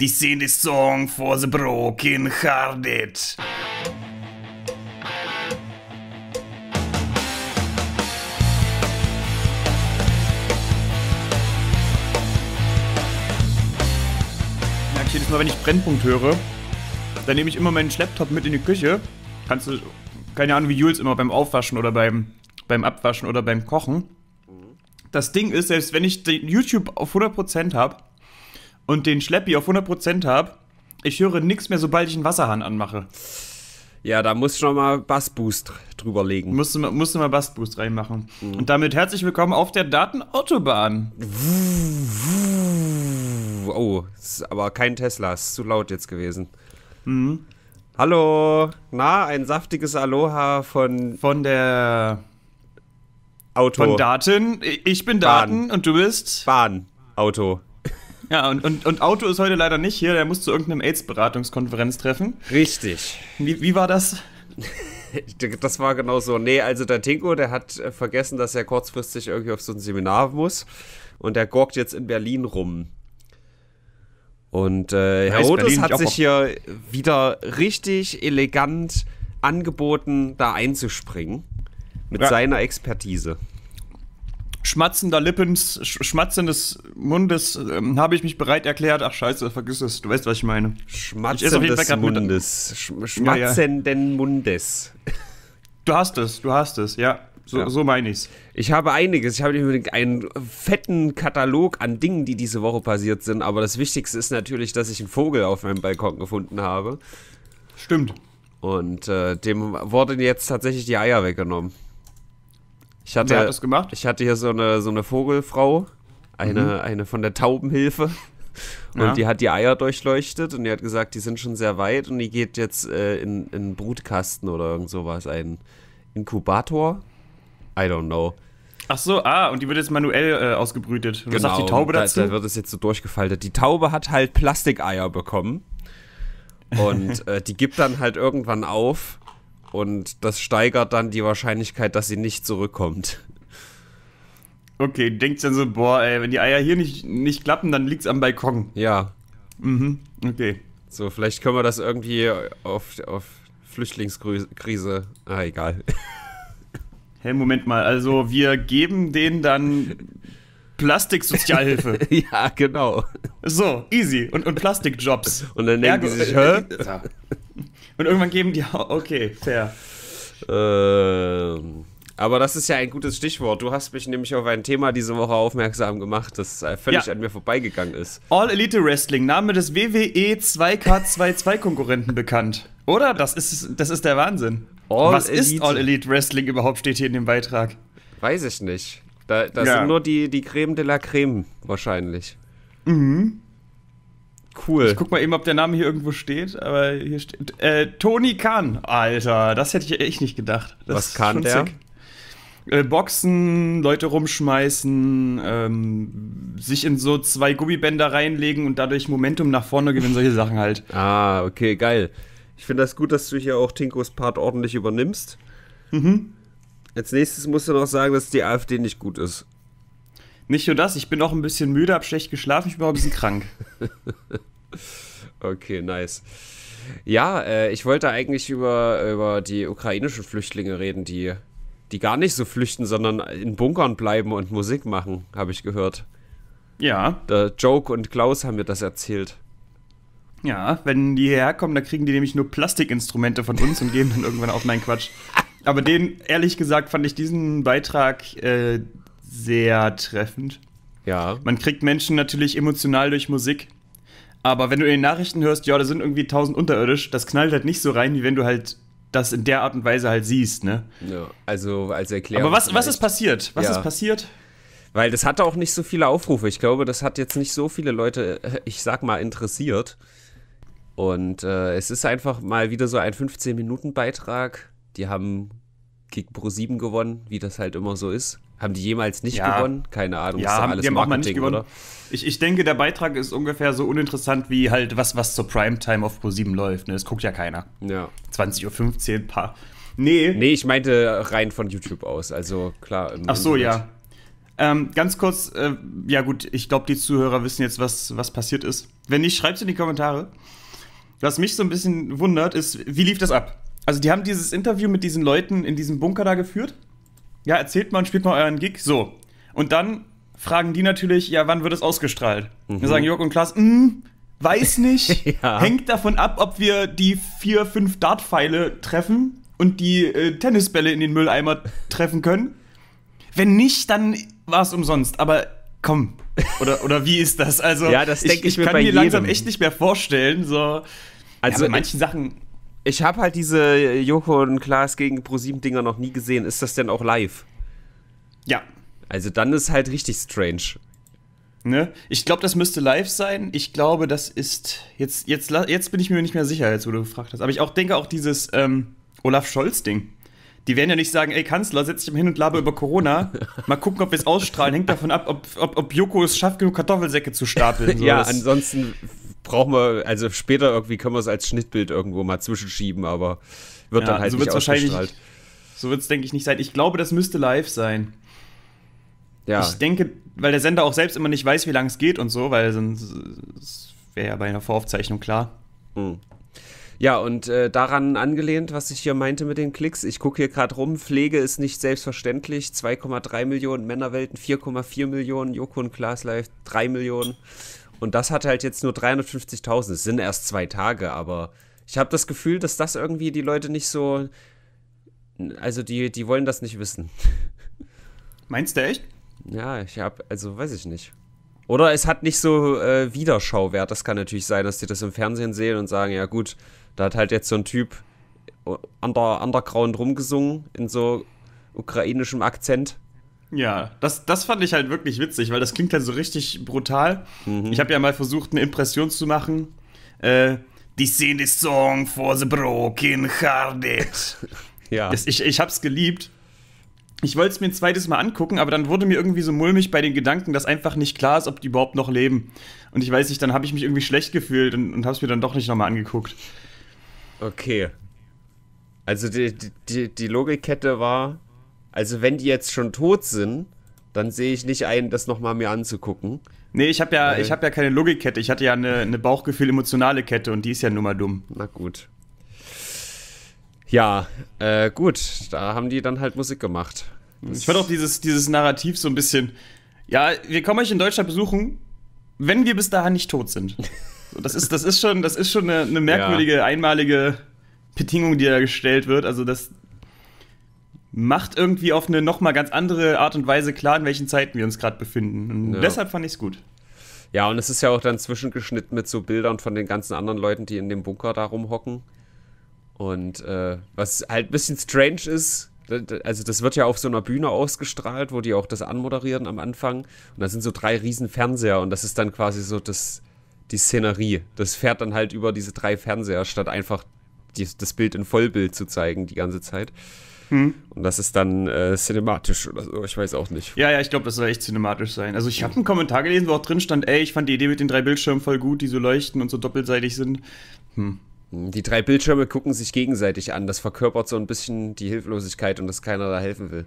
This is the song for the broken hearted. jedes Mal, wenn ich Brennpunkt höre, dann nehme ich immer meinen Laptop mit in die Küche. Kannst du, keine Ahnung, wie Jules immer beim Aufwaschen oder beim, beim Abwaschen oder beim Kochen. Das Ding ist, selbst wenn ich den YouTube auf 100% habe, und den Schleppi auf 100% habe, ich höre nichts mehr, sobald ich einen Wasserhahn anmache. Ja, da muss ich nochmal Bassboost drüber legen. Musste, musste mal Bassboost reinmachen. Mhm. Und damit herzlich willkommen auf der Datenautobahn. Oh, ist aber kein Tesla, ist zu laut jetzt gewesen. Mhm. Hallo, na, ein saftiges Aloha von. Von der. Auto. Von Daten. Ich bin Daten Bahn. und du bist. Bahn. Auto. Ja, und, und, und Auto ist heute leider nicht hier, der muss zu irgendeinem AIDS-Beratungskonferenz treffen. Richtig. Wie, wie war das? das war genau so. Nee, also der Tinko, der hat äh, vergessen, dass er kurzfristig irgendwie auf so ein Seminar muss. Und der gorgt jetzt in Berlin rum. Und äh, Otis hat sich hier wieder richtig elegant angeboten, da einzuspringen. Mit ja. seiner Expertise schmatzender Lippens, schmatzendes Mundes ähm, habe ich mich bereit erklärt. Ach scheiße, vergiss es, du weißt, was ich meine. Schmatzendes ich Mundes. Sch schmatzenden ja, ja. Mundes. Du hast es, du hast es, ja. So, ja. so meine ich's. Ich habe einiges. Ich habe einen fetten Katalog an Dingen, die diese Woche passiert sind. Aber das Wichtigste ist natürlich, dass ich einen Vogel auf meinem Balkon gefunden habe. Stimmt. Und äh, dem wurden jetzt tatsächlich die Eier weggenommen. Ich hatte, Wer hat das gemacht? Ich hatte hier so eine, so eine Vogelfrau, eine, mhm. eine von der Taubenhilfe. Und ja. die hat die Eier durchleuchtet und die hat gesagt, die sind schon sehr weit und die geht jetzt äh, in, einen Brutkasten oder irgend sowas, einen Inkubator. I don't know. Ach so, ah, und die wird jetzt manuell äh, ausgebrütet. Und genau, was sagt genau, die Taube dazu? Da, da wird es jetzt so durchgefaltet. Die Taube hat halt Plastikeier bekommen. Und äh, die gibt dann halt irgendwann auf und das steigert dann die Wahrscheinlichkeit, dass sie nicht zurückkommt. Okay, denkst dann so, boah, ey, wenn die Eier hier nicht, nicht klappen, dann liegt's am Balkon. Ja. Mhm, okay. So, vielleicht können wir das irgendwie auf, auf Flüchtlingskrise. Ah, egal. Hey, Moment mal, also wir geben denen dann Plastiksozialhilfe. ja, genau. So, easy. Und, und Plastikjobs. Und dann denken Ergo, sie sich, hä? Äh, äh, äh, und irgendwann geben die auch. Okay, fair. Ähm. Aber das ist ja ein gutes Stichwort. Du hast mich nämlich auf ein Thema diese Woche aufmerksam gemacht, das äh, völlig ja. an mir vorbeigegangen ist. All Elite Wrestling, Name des WWE e 2K22 Konkurrenten bekannt. Oder? Das ist, das ist der Wahnsinn. All Was Elite. ist All Elite Wrestling überhaupt, steht hier in dem Beitrag. Weiß ich nicht. Da, das ja. sind nur die, die Creme de la Creme wahrscheinlich. Mhm. Cool. Ich guck mal eben, ob der Name hier irgendwo steht, aber hier steht. Äh, Toni Kahn. Alter, das hätte ich echt nicht gedacht. Das Was kann der? Äh, Boxen, Leute rumschmeißen, ähm, sich in so zwei Gummibänder reinlegen und dadurch Momentum nach vorne gewinnen, solche Sachen halt. Ah, okay, geil. Ich finde das gut, dass du hier auch Tinkos Part ordentlich übernimmst. Mhm. Als nächstes musst du noch sagen, dass die AfD nicht gut ist. Nicht nur das, ich bin auch ein bisschen müde, habe schlecht geschlafen, ich bin auch ein bisschen krank. okay, nice. Ja, äh, ich wollte eigentlich über, über die ukrainischen Flüchtlinge reden, die, die gar nicht so flüchten, sondern in Bunkern bleiben und Musik machen, habe ich gehört. Ja. Der Joke und Klaus haben mir das erzählt. Ja, wenn die hierher kommen, dann kriegen die nämlich nur Plastikinstrumente von uns und geben dann irgendwann auf meinen Quatsch. Aber den, ehrlich gesagt, fand ich diesen Beitrag äh, sehr treffend. Ja. Man kriegt Menschen natürlich emotional durch Musik. Aber wenn du in den Nachrichten hörst, ja, da sind irgendwie tausend unterirdisch, das knallt halt nicht so rein, wie wenn du halt das in der Art und Weise halt siehst, ne? Ja, also als Erklärung. Aber was, was ist passiert? Was ja. ist passiert? Weil das hatte auch nicht so viele Aufrufe. Ich glaube, das hat jetzt nicht so viele Leute, äh, ich sag mal, interessiert. Und äh, es ist einfach mal wieder so ein 15-Minuten-Beitrag. Die haben Kick Pro 7 gewonnen, wie das halt immer so ist. Haben die jemals nicht ja. gewonnen? Keine Ahnung. Ja, haben, alles die haben Marketing, auch mal nicht gewonnen. Oder? Ich, ich denke, der Beitrag ist ungefähr so uninteressant wie halt was, was zur Primetime auf Pro7 läuft. Ne? Das guckt ja keiner. Ja. 20.15 Uhr, paar. Nee. Nee, ich meinte rein von YouTube aus. Also klar. Ach so, Internet. ja. Ähm, ganz kurz, äh, ja gut, ich glaube, die Zuhörer wissen jetzt, was, was passiert ist. Wenn nicht, schreibt es in die Kommentare. Was mich so ein bisschen wundert, ist, wie lief das ab? Also, die haben dieses Interview mit diesen Leuten in diesem Bunker da geführt ja, erzählt mal und spielt mal euren Gig, so. Und dann fragen die natürlich, ja, wann wird es ausgestrahlt? Mhm. Dann sagen Jörg und Klaas, mh, mm, weiß nicht, ja. hängt davon ab, ob wir die vier, fünf Dartpfeile treffen und die äh, Tennisbälle in den Mülleimer treffen können. Wenn nicht, dann war es umsonst. Aber komm, oder, oder wie ist das? Also, ja, das ich, ich, ich mir kann mir langsam echt nicht mehr vorstellen. So. Also, ja, bei manchen Sachen ich habe halt diese äh, Joko und Klaas gegen ProSieben-Dinger noch nie gesehen. Ist das denn auch live? Ja. Also dann ist halt richtig strange. Ne? Ich glaube, das müsste live sein. Ich glaube, das ist. Jetzt, jetzt, jetzt bin ich mir nicht mehr sicher, jetzt wo du gefragt hast. Aber ich auch denke auch dieses ähm, Olaf Scholz-Ding. Die werden ja nicht sagen, ey Kanzler, setz dich mal hin und laber über Corona. Mal gucken, ob wir es ausstrahlen. Hängt davon ab, ob, ob, ob Joko es schafft, genug Kartoffelsäcke zu stapeln. So. ja, ansonsten brauchen wir, also später irgendwie können wir es als Schnittbild irgendwo mal zwischenschieben, aber wird ja, dann halt so nicht ausgestrahlt. So wird es, denke ich, nicht sein. Ich glaube, das müsste live sein. Ja. Ich denke, weil der Sender auch selbst immer nicht weiß, wie lange es geht und so, weil sonst wäre ja bei einer Voraufzeichnung klar. Hm. Ja, und äh, daran angelehnt, was ich hier meinte mit den Klicks, ich gucke hier gerade rum, Pflege ist nicht selbstverständlich, 2,3 Millionen, Männerwelten 4,4 Millionen, Joko und Klaas Live 3 Millionen und das hat halt jetzt nur 350.000. Es sind erst zwei Tage, aber ich habe das Gefühl, dass das irgendwie die Leute nicht so. Also, die, die wollen das nicht wissen. Meinst du echt? Ja, ich habe. Also, weiß ich nicht. Oder es hat nicht so äh, Wiederschauwert. Das kann natürlich sein, dass die das im Fernsehen sehen und sagen: Ja, gut, da hat halt jetzt so ein Typ äh, under, underground rumgesungen in so ukrainischem Akzent. Ja, das, das fand ich halt wirklich witzig, weil das klingt halt so richtig brutal. Mhm. Ich habe ja mal versucht, eine Impression zu machen. Äh, die Szene the song for the broken hearted. ja. Das, ich, ich hab's geliebt. Ich wollte es mir ein zweites Mal angucken, aber dann wurde mir irgendwie so mulmig bei den Gedanken, dass einfach nicht klar ist, ob die überhaupt noch leben. Und ich weiß nicht, dann habe ich mich irgendwie schlecht gefühlt und, und habe es mir dann doch nicht nochmal angeguckt. Okay. Also die, die, die Logikkette war, also wenn die jetzt schon tot sind, dann sehe ich nicht ein, das nochmal mir anzugucken. Nee, ich habe ja, ich hab ja keine Logikkette. Ich hatte ja eine, eine Bauchgefühl-emotionale Kette und die ist ja nun mal dumm. Na gut. Ja, äh, gut. Da haben die dann halt Musik gemacht. Das ich fand auch dieses, dieses Narrativ so ein bisschen. Ja, wir kommen euch in Deutschland besuchen, wenn wir bis dahin nicht tot sind. Das ist, das ist schon, das ist schon eine, eine merkwürdige, ja. einmalige Bedingung, die da gestellt wird. Also, das, macht irgendwie auf eine nochmal ganz andere Art und Weise klar, in welchen Zeiten wir uns gerade befinden. Und ja. deshalb fand ich es gut. Ja, und es ist ja auch dann zwischengeschnitten mit so Bildern von den ganzen anderen Leuten, die in dem Bunker da rumhocken. Und äh, was halt ein bisschen strange ist, also das wird ja auf so einer Bühne ausgestrahlt, wo die auch das anmoderieren am Anfang. Und da sind so drei riesen Fernseher und das ist dann quasi so das, die Szenerie. Das fährt dann halt über diese drei Fernseher, statt einfach die, das Bild in Vollbild zu zeigen die ganze Zeit. Hm. Und das ist dann äh, cinematisch oder so, ich weiß auch nicht. Ja, ja, ich glaube, das soll echt cinematisch sein. Also ich habe einen Kommentar gelesen, wo auch drin stand, ey, ich fand die Idee mit den drei Bildschirmen voll gut, die so leuchten und so doppelseitig sind. Hm. Die drei Bildschirme gucken sich gegenseitig an. Das verkörpert so ein bisschen die Hilflosigkeit und dass keiner da helfen will.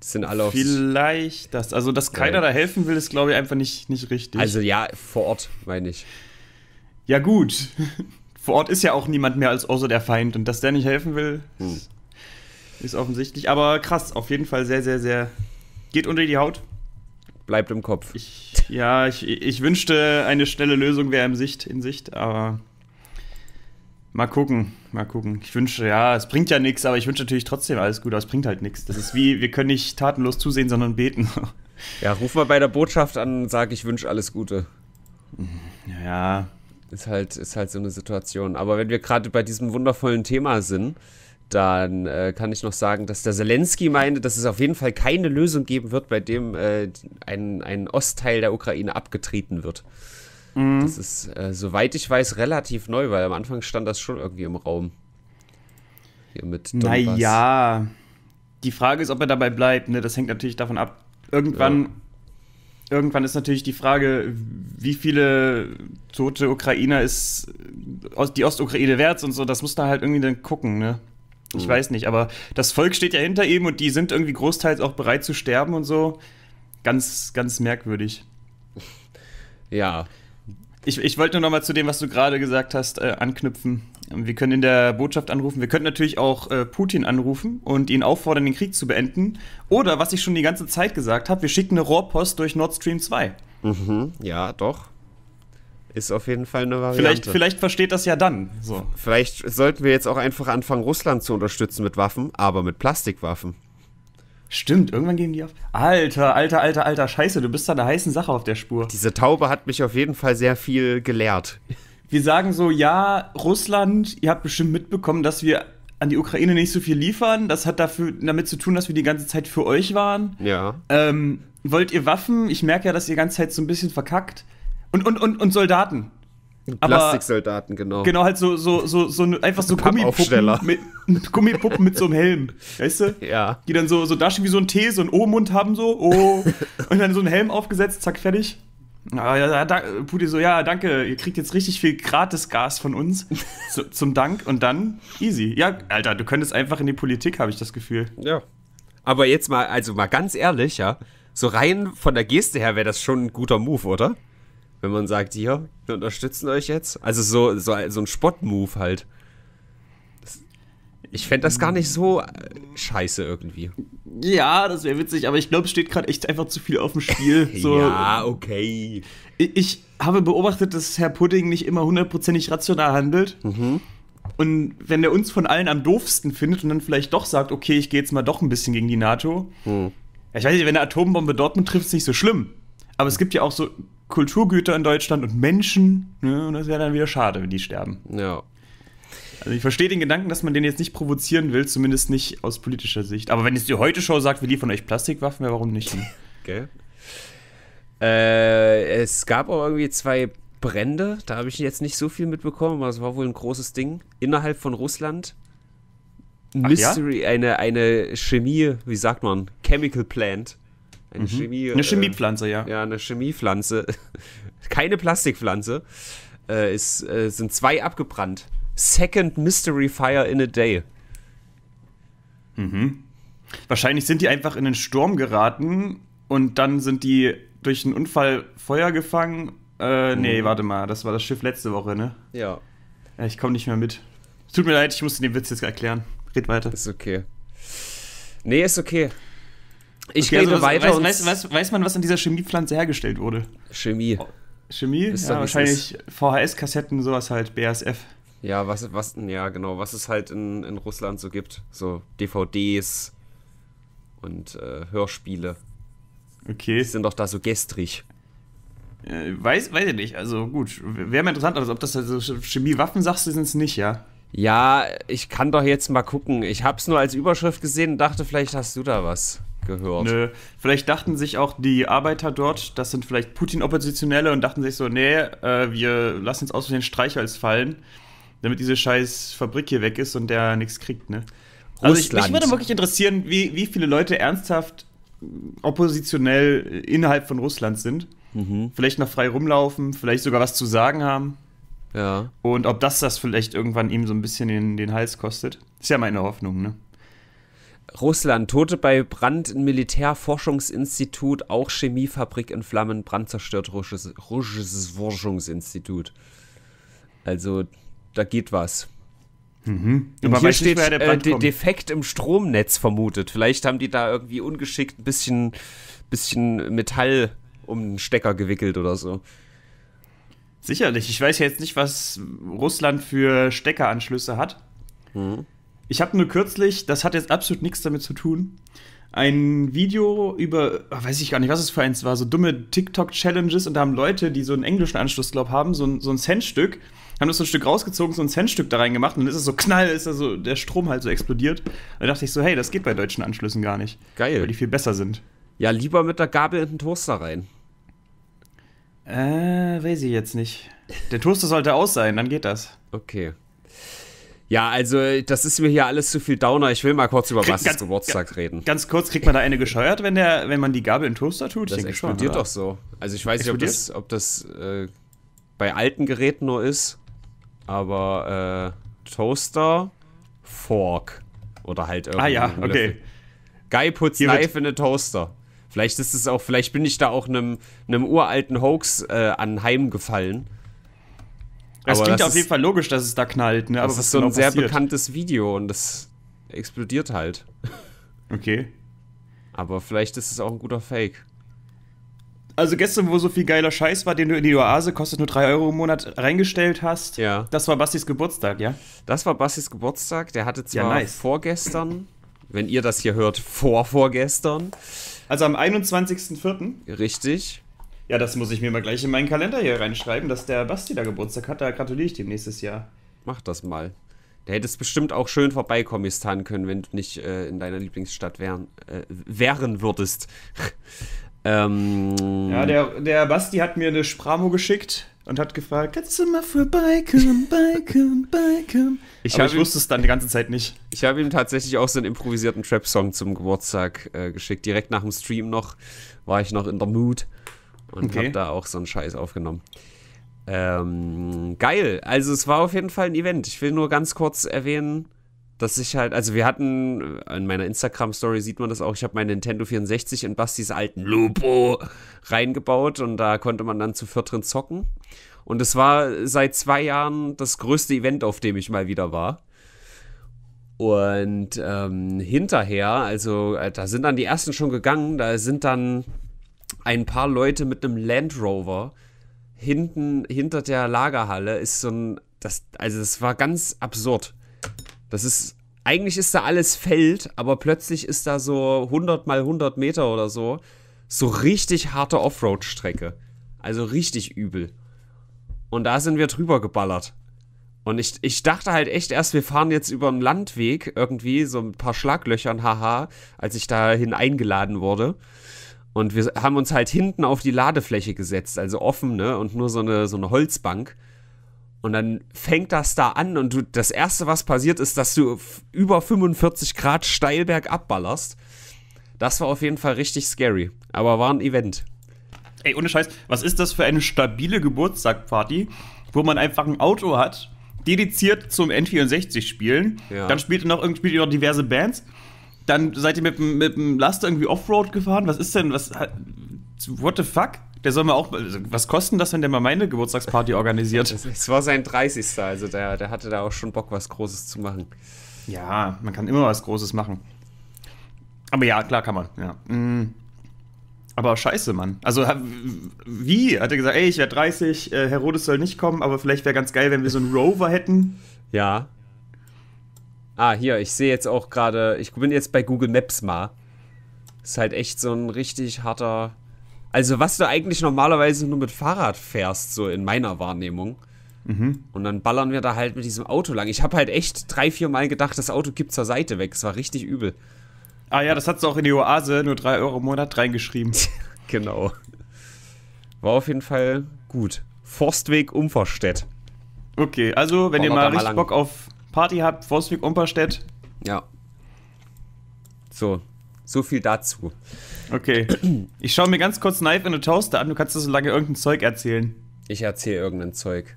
Das sind alle auf Vielleicht das. Also, dass keiner Nein. da helfen will, ist, glaube ich, einfach nicht, nicht richtig. Also, ja, vor Ort, meine ich. Ja, gut. vor Ort ist ja auch niemand mehr als außer der Feind. Und dass der nicht helfen will, hm. Ist offensichtlich. Aber krass, auf jeden Fall sehr, sehr, sehr. Geht unter die Haut. Bleibt im Kopf. Ich, ja, ich, ich wünschte, eine schnelle Lösung wäre in Sicht, in Sicht, aber mal gucken, mal gucken. Ich wünsche, ja, es bringt ja nichts, aber ich wünsche natürlich trotzdem alles Gute, aber es bringt halt nichts. Das ist wie, wir können nicht tatenlos zusehen, sondern beten. Ja, ruf mal bei der Botschaft an und sag, ich wünsche alles Gute. Ja. Ist halt, ist halt so eine Situation. Aber wenn wir gerade bei diesem wundervollen Thema sind, dann äh, kann ich noch sagen, dass der Zelensky meinte, dass es auf jeden Fall keine Lösung geben wird, bei dem äh, ein, ein Ostteil der Ukraine abgetreten wird. Mhm. Das ist, äh, soweit ich weiß, relativ neu, weil am Anfang stand das schon irgendwie im Raum. Hier mit Naja, die Frage ist, ob er dabei bleibt. Ne? Das hängt natürlich davon ab. Irgendwann ja irgendwann ist natürlich die Frage, wie viele tote Ukrainer ist äh, die Ostukraine wert und so. Das muss da halt irgendwie dann gucken, ne? Ich mhm. weiß nicht, aber das Volk steht ja hinter ihm und die sind irgendwie großteils auch bereit zu sterben und so. Ganz, ganz merkwürdig. Ja. Ich, ich wollte nur noch mal zu dem, was du gerade gesagt hast, äh, anknüpfen. Wir können in der Botschaft anrufen. Wir können natürlich auch äh, Putin anrufen und ihn auffordern, den Krieg zu beenden. Oder, was ich schon die ganze Zeit gesagt habe, wir schicken eine Rohrpost durch Nord Stream 2. Mhm, ja, doch. Ist auf jeden Fall eine Variante. Vielleicht, vielleicht versteht das ja dann. So. Vielleicht sollten wir jetzt auch einfach anfangen, Russland zu unterstützen mit Waffen, aber mit Plastikwaffen. Stimmt, irgendwann gehen die auf. Alter, alter, alter, alter, scheiße, du bist da einer heißen Sache auf der Spur. Diese Taube hat mich auf jeden Fall sehr viel gelehrt. Wir sagen so, ja, Russland, ihr habt bestimmt mitbekommen, dass wir an die Ukraine nicht so viel liefern. Das hat dafür, damit zu tun, dass wir die ganze Zeit für euch waren. Ja. Ähm, wollt ihr Waffen? Ich merke ja, dass ihr die ganze Zeit so ein bisschen verkackt. Und, und, und, und Soldaten. Plastiksoldaten, genau. Genau, halt so, so, so, so einfach so Gummipuppen mit, Gummipuppen mit so einem Helm, weißt du? Ja. Die dann so, so Daschen wie so ein T, so einen O-Mund haben, so, oh. und dann so einen Helm aufgesetzt, zack, fertig. Ah, ja, ja, da, Putin so, ja, danke, ihr kriegt jetzt richtig viel Gratisgas von uns so, zum Dank und dann easy. Ja, Alter, du könntest einfach in die Politik, habe ich das Gefühl. Ja. Aber jetzt mal, also mal ganz ehrlich, ja, so rein von der Geste her wäre das schon ein guter Move, oder? wenn man sagt, ja, wir unterstützen euch jetzt. Also so, so, so ein Spot-Move halt. ich fände das gar nicht so äh, scheiße irgendwie. Ja, das wäre witzig, aber ich glaube, es steht gerade echt einfach zu viel auf dem Spiel. So, ja, okay. Ich, ich, habe beobachtet, dass Herr Pudding nicht immer hundertprozentig rational handelt. Mhm. Und wenn er uns von allen am doofsten findet und dann vielleicht doch sagt, okay, ich gehe jetzt mal doch ein bisschen gegen die NATO. Mhm. Ich weiß nicht, wenn eine Atombombe Dortmund trifft, ist nicht so schlimm. Aber es gibt ja auch so Kulturgüter in Deutschland und Menschen. Ne? Und das wäre dann wieder schade, wenn die sterben. Ja. Also ich verstehe den Gedanken, dass man den jetzt nicht provozieren will, zumindest nicht aus politischer Sicht. Aber wenn jetzt die Heute-Show sagt, wir liefern euch Plastikwaffen, ja, warum nicht? Ne? Gell? Äh, es gab auch irgendwie zwei Brände, da habe ich jetzt nicht so viel mitbekommen, aber es war wohl ein großes Ding. Innerhalb von Russland. Mystery, ja? eine, eine Chemie, wie sagt man, Chemical Plant eine mhm. Chemie. Eine äh, Chemiepflanze, ja. Ja, eine Chemiepflanze. Keine Plastikpflanze. Äh, ist, äh, sind zwei abgebrannt. Second Mystery Fire in a Day. Mhm. Wahrscheinlich sind die einfach in den Sturm geraten und dann sind die durch einen Unfall Feuer gefangen. Äh, nee, mhm. warte mal, das war das Schiff letzte Woche, ne? Ja. ja ich komme nicht mehr mit. Tut mir leid, ich musste den Witz jetzt erklären. Red weiter. Ist okay. Nee, ist okay. Ich okay, rede also, weiter. Weiß, weiß, weiß, weiß, man, was an dieser Chemiepflanze hergestellt wurde? Chemie. Oh, Chemie? Ist ja, wahrscheinlich VHS-Kassetten, sowas halt, BASF. Ja, was, was, ja, genau, was es halt in, in Russland so gibt. So DVDs und äh, Hörspiele. Okay. Die sind doch da so gestrig. Äh, weiß, weiß ich nicht, also gut. Wäre mal interessant, also ob das also Chemiewaffen sagst, sind es nicht, ja? Ja, ich kann doch jetzt mal gucken. Ich hab's nur als Überschrift gesehen und dachte, vielleicht hast du da was gehört. Nö. Vielleicht dachten sich auch die Arbeiter dort, das sind vielleicht Putin-Oppositionelle und dachten sich so, nee, äh, wir lassen jetzt aus den Streichholz fallen, damit diese scheiß Fabrik hier weg ist und der nichts kriegt, ne? Also ich, mich würde wirklich interessieren, wie, wie viele Leute ernsthaft oppositionell innerhalb von Russland sind. Mhm. Vielleicht noch frei rumlaufen, vielleicht sogar was zu sagen haben. Ja. Und ob das das vielleicht irgendwann ihm so ein bisschen den, den Hals kostet. Ist ja meine Hoffnung, ne? Russland. Tote bei Brand in Militärforschungsinstitut, auch Chemiefabrik in Flammen, Brand zerstört russisches, Rusches Forschungsinstitut. Also, da geht was. Mhm. Und hier steht nicht, äh, De Defekt im Stromnetz vermutet. Vielleicht haben die da irgendwie ungeschickt ein bisschen, bisschen Metall um den Stecker gewickelt oder so. Sicherlich. Ich weiß jetzt nicht, was Russland für Steckeranschlüsse hat. Mhm. Ich habe nur kürzlich, das hat jetzt absolut nichts damit zu tun, ein Video über, ah, weiß ich gar nicht, was es für eins war, so dumme TikTok-Challenges und da haben Leute, die so einen englischen Anschluss, glaub, haben, so ein, so ein Centstück, haben das so ein Stück rausgezogen, so ein Centstück da reingemacht und dann ist es so knall, ist da so der Strom halt so explodiert. Da dachte ich so, hey, das geht bei deutschen Anschlüssen gar nicht. Geil. Weil die viel besser sind. Ja, lieber mit der Gabel in den Toaster rein. Äh, weiß ich jetzt nicht. Der Toaster sollte aus sein, dann geht das. Okay. Ja, also das ist mir hier alles zu viel Downer. Ich will mal kurz über was Geburtstag reden. Ganz kurz, kriegt man da eine gescheuert, wenn, der, wenn man die Gabel in Toaster tut? Das explodiert schon, doch so. Also ich weiß explodiert? nicht, ob das, ob das äh, bei alten Geräten nur ist, aber äh, Toaster, Fork oder halt irgendwie. Ah ja, okay. Guy puts hier Knife in a Toaster. Vielleicht ist es auch, vielleicht bin ich da auch einem, einem uralten Hoax äh, anheimgefallen das Aber klingt das auf jeden Fall logisch, dass es da knallt, ne? Aber das ist so genau ein sehr passiert? bekanntes Video und das explodiert halt. Okay. Aber vielleicht ist es auch ein guter Fake. Also gestern, wo so viel geiler Scheiß war, den du in die Oase kostet nur 3 Euro im Monat reingestellt hast. Ja. Das war Bastis Geburtstag, ja? Das war Bastis Geburtstag. Der hatte zwar ja, nice. vorgestern, wenn ihr das hier hört, vor vorgestern. Also am 21.04. Richtig. Ja, das muss ich mir mal gleich in meinen Kalender hier reinschreiben, dass der Basti da Geburtstag hat. Da gratuliere ich dem nächstes Jahr. Mach das mal. Der hättest bestimmt auch schön vorbeikommistan können, wenn du nicht äh, in deiner Lieblingsstadt wären, äh, wären würdest. ähm, ja, der, der Basti hat mir eine Spramo geschickt und hat gefragt, kannst du mal vorbeikommen, beikommen, beikommen. Ich, ich wusste es dann die ganze Zeit nicht. Ich habe ihm tatsächlich auch so einen improvisierten Trap-Song zum Geburtstag äh, geschickt. Direkt nach dem Stream noch war ich noch in der Mood und okay. habe da auch so einen Scheiß aufgenommen. Ähm, geil. Also es war auf jeden Fall ein Event. Ich will nur ganz kurz erwähnen, dass ich halt, also wir hatten, äh, in meiner Instagram-Story sieht man das auch, ich habe meine Nintendo 64 in Bastis alten Lupo reingebaut und da konnte man dann zu viert drin zocken. Und es war seit zwei Jahren das größte Event, auf dem ich mal wieder war. Und ähm, hinterher, also äh, da sind dann die ersten schon gegangen, da sind dann ein paar Leute mit einem Land Rover hinten hinter der Lagerhalle ist so ein das also es war ganz absurd. Das ist eigentlich ist da alles Feld, aber plötzlich ist da so 100 mal 100 Meter oder so so richtig harte Offroad Strecke. Also richtig übel. Und da sind wir drüber geballert. Und ich, ich dachte halt echt erst, wir fahren jetzt über einen Landweg irgendwie, so ein paar Schlaglöchern, haha, als ich dahin eingeladen wurde. Und wir haben uns halt hinten auf die Ladefläche gesetzt, also offen, ne? Und nur so eine, so eine Holzbank. Und dann fängt das da an und du, das Erste, was passiert, ist, dass du über 45 Grad steil bergab ballerst. Das war auf jeden Fall richtig scary, aber war ein Event. Ey, ohne Scheiß, was ist das für eine stabile Geburtstagparty, wo man einfach ein Auto hat, dediziert zum N64 spielen, ja. dann spielt ihr noch, spielt ihr noch diverse Bands dann seid ihr mit, mit dem Laster irgendwie Offroad gefahren? Was ist denn, was, what the fuck? Der soll mir auch, also, was kostet das, wenn der mal meine Geburtstagsparty organisiert? Es war sein 30. Also der, der hatte da auch schon Bock, was Großes zu machen. Ja, man kann immer was Großes machen. Aber ja, klar kann man, ja. Mm. Aber scheiße, Mann. Also, wie? Hat er gesagt, ey, ich werde 30, äh, Herodes soll nicht kommen, aber vielleicht wäre ganz geil, wenn wir so einen Rover hätten. Ja. Ah, hier, ich sehe jetzt auch gerade, ich bin jetzt bei Google Maps mal. Ist halt echt so ein richtig harter. Also, was du eigentlich normalerweise nur mit Fahrrad fährst, so in meiner Wahrnehmung. Mhm. Und dann ballern wir da halt mit diesem Auto lang. Ich habe halt echt drei, vier Mal gedacht, das Auto gibt zur Seite weg. Es war richtig übel. Ah ja, das hat sie auch in die Oase nur drei Euro im Monat reingeschrieben. genau. War auf jeden Fall gut. Forstweg Umverstädt. Okay, also wenn Ballert ihr mal richtig lang. Bock auf Party habt, Wolfsweg-Umperstedt. Ja. So, so viel dazu. Okay. Ich schaue mir ganz kurz Knife in a Toaster an. Du kannst so lange irgendein Zeug erzählen. Ich erzähle irgendein Zeug.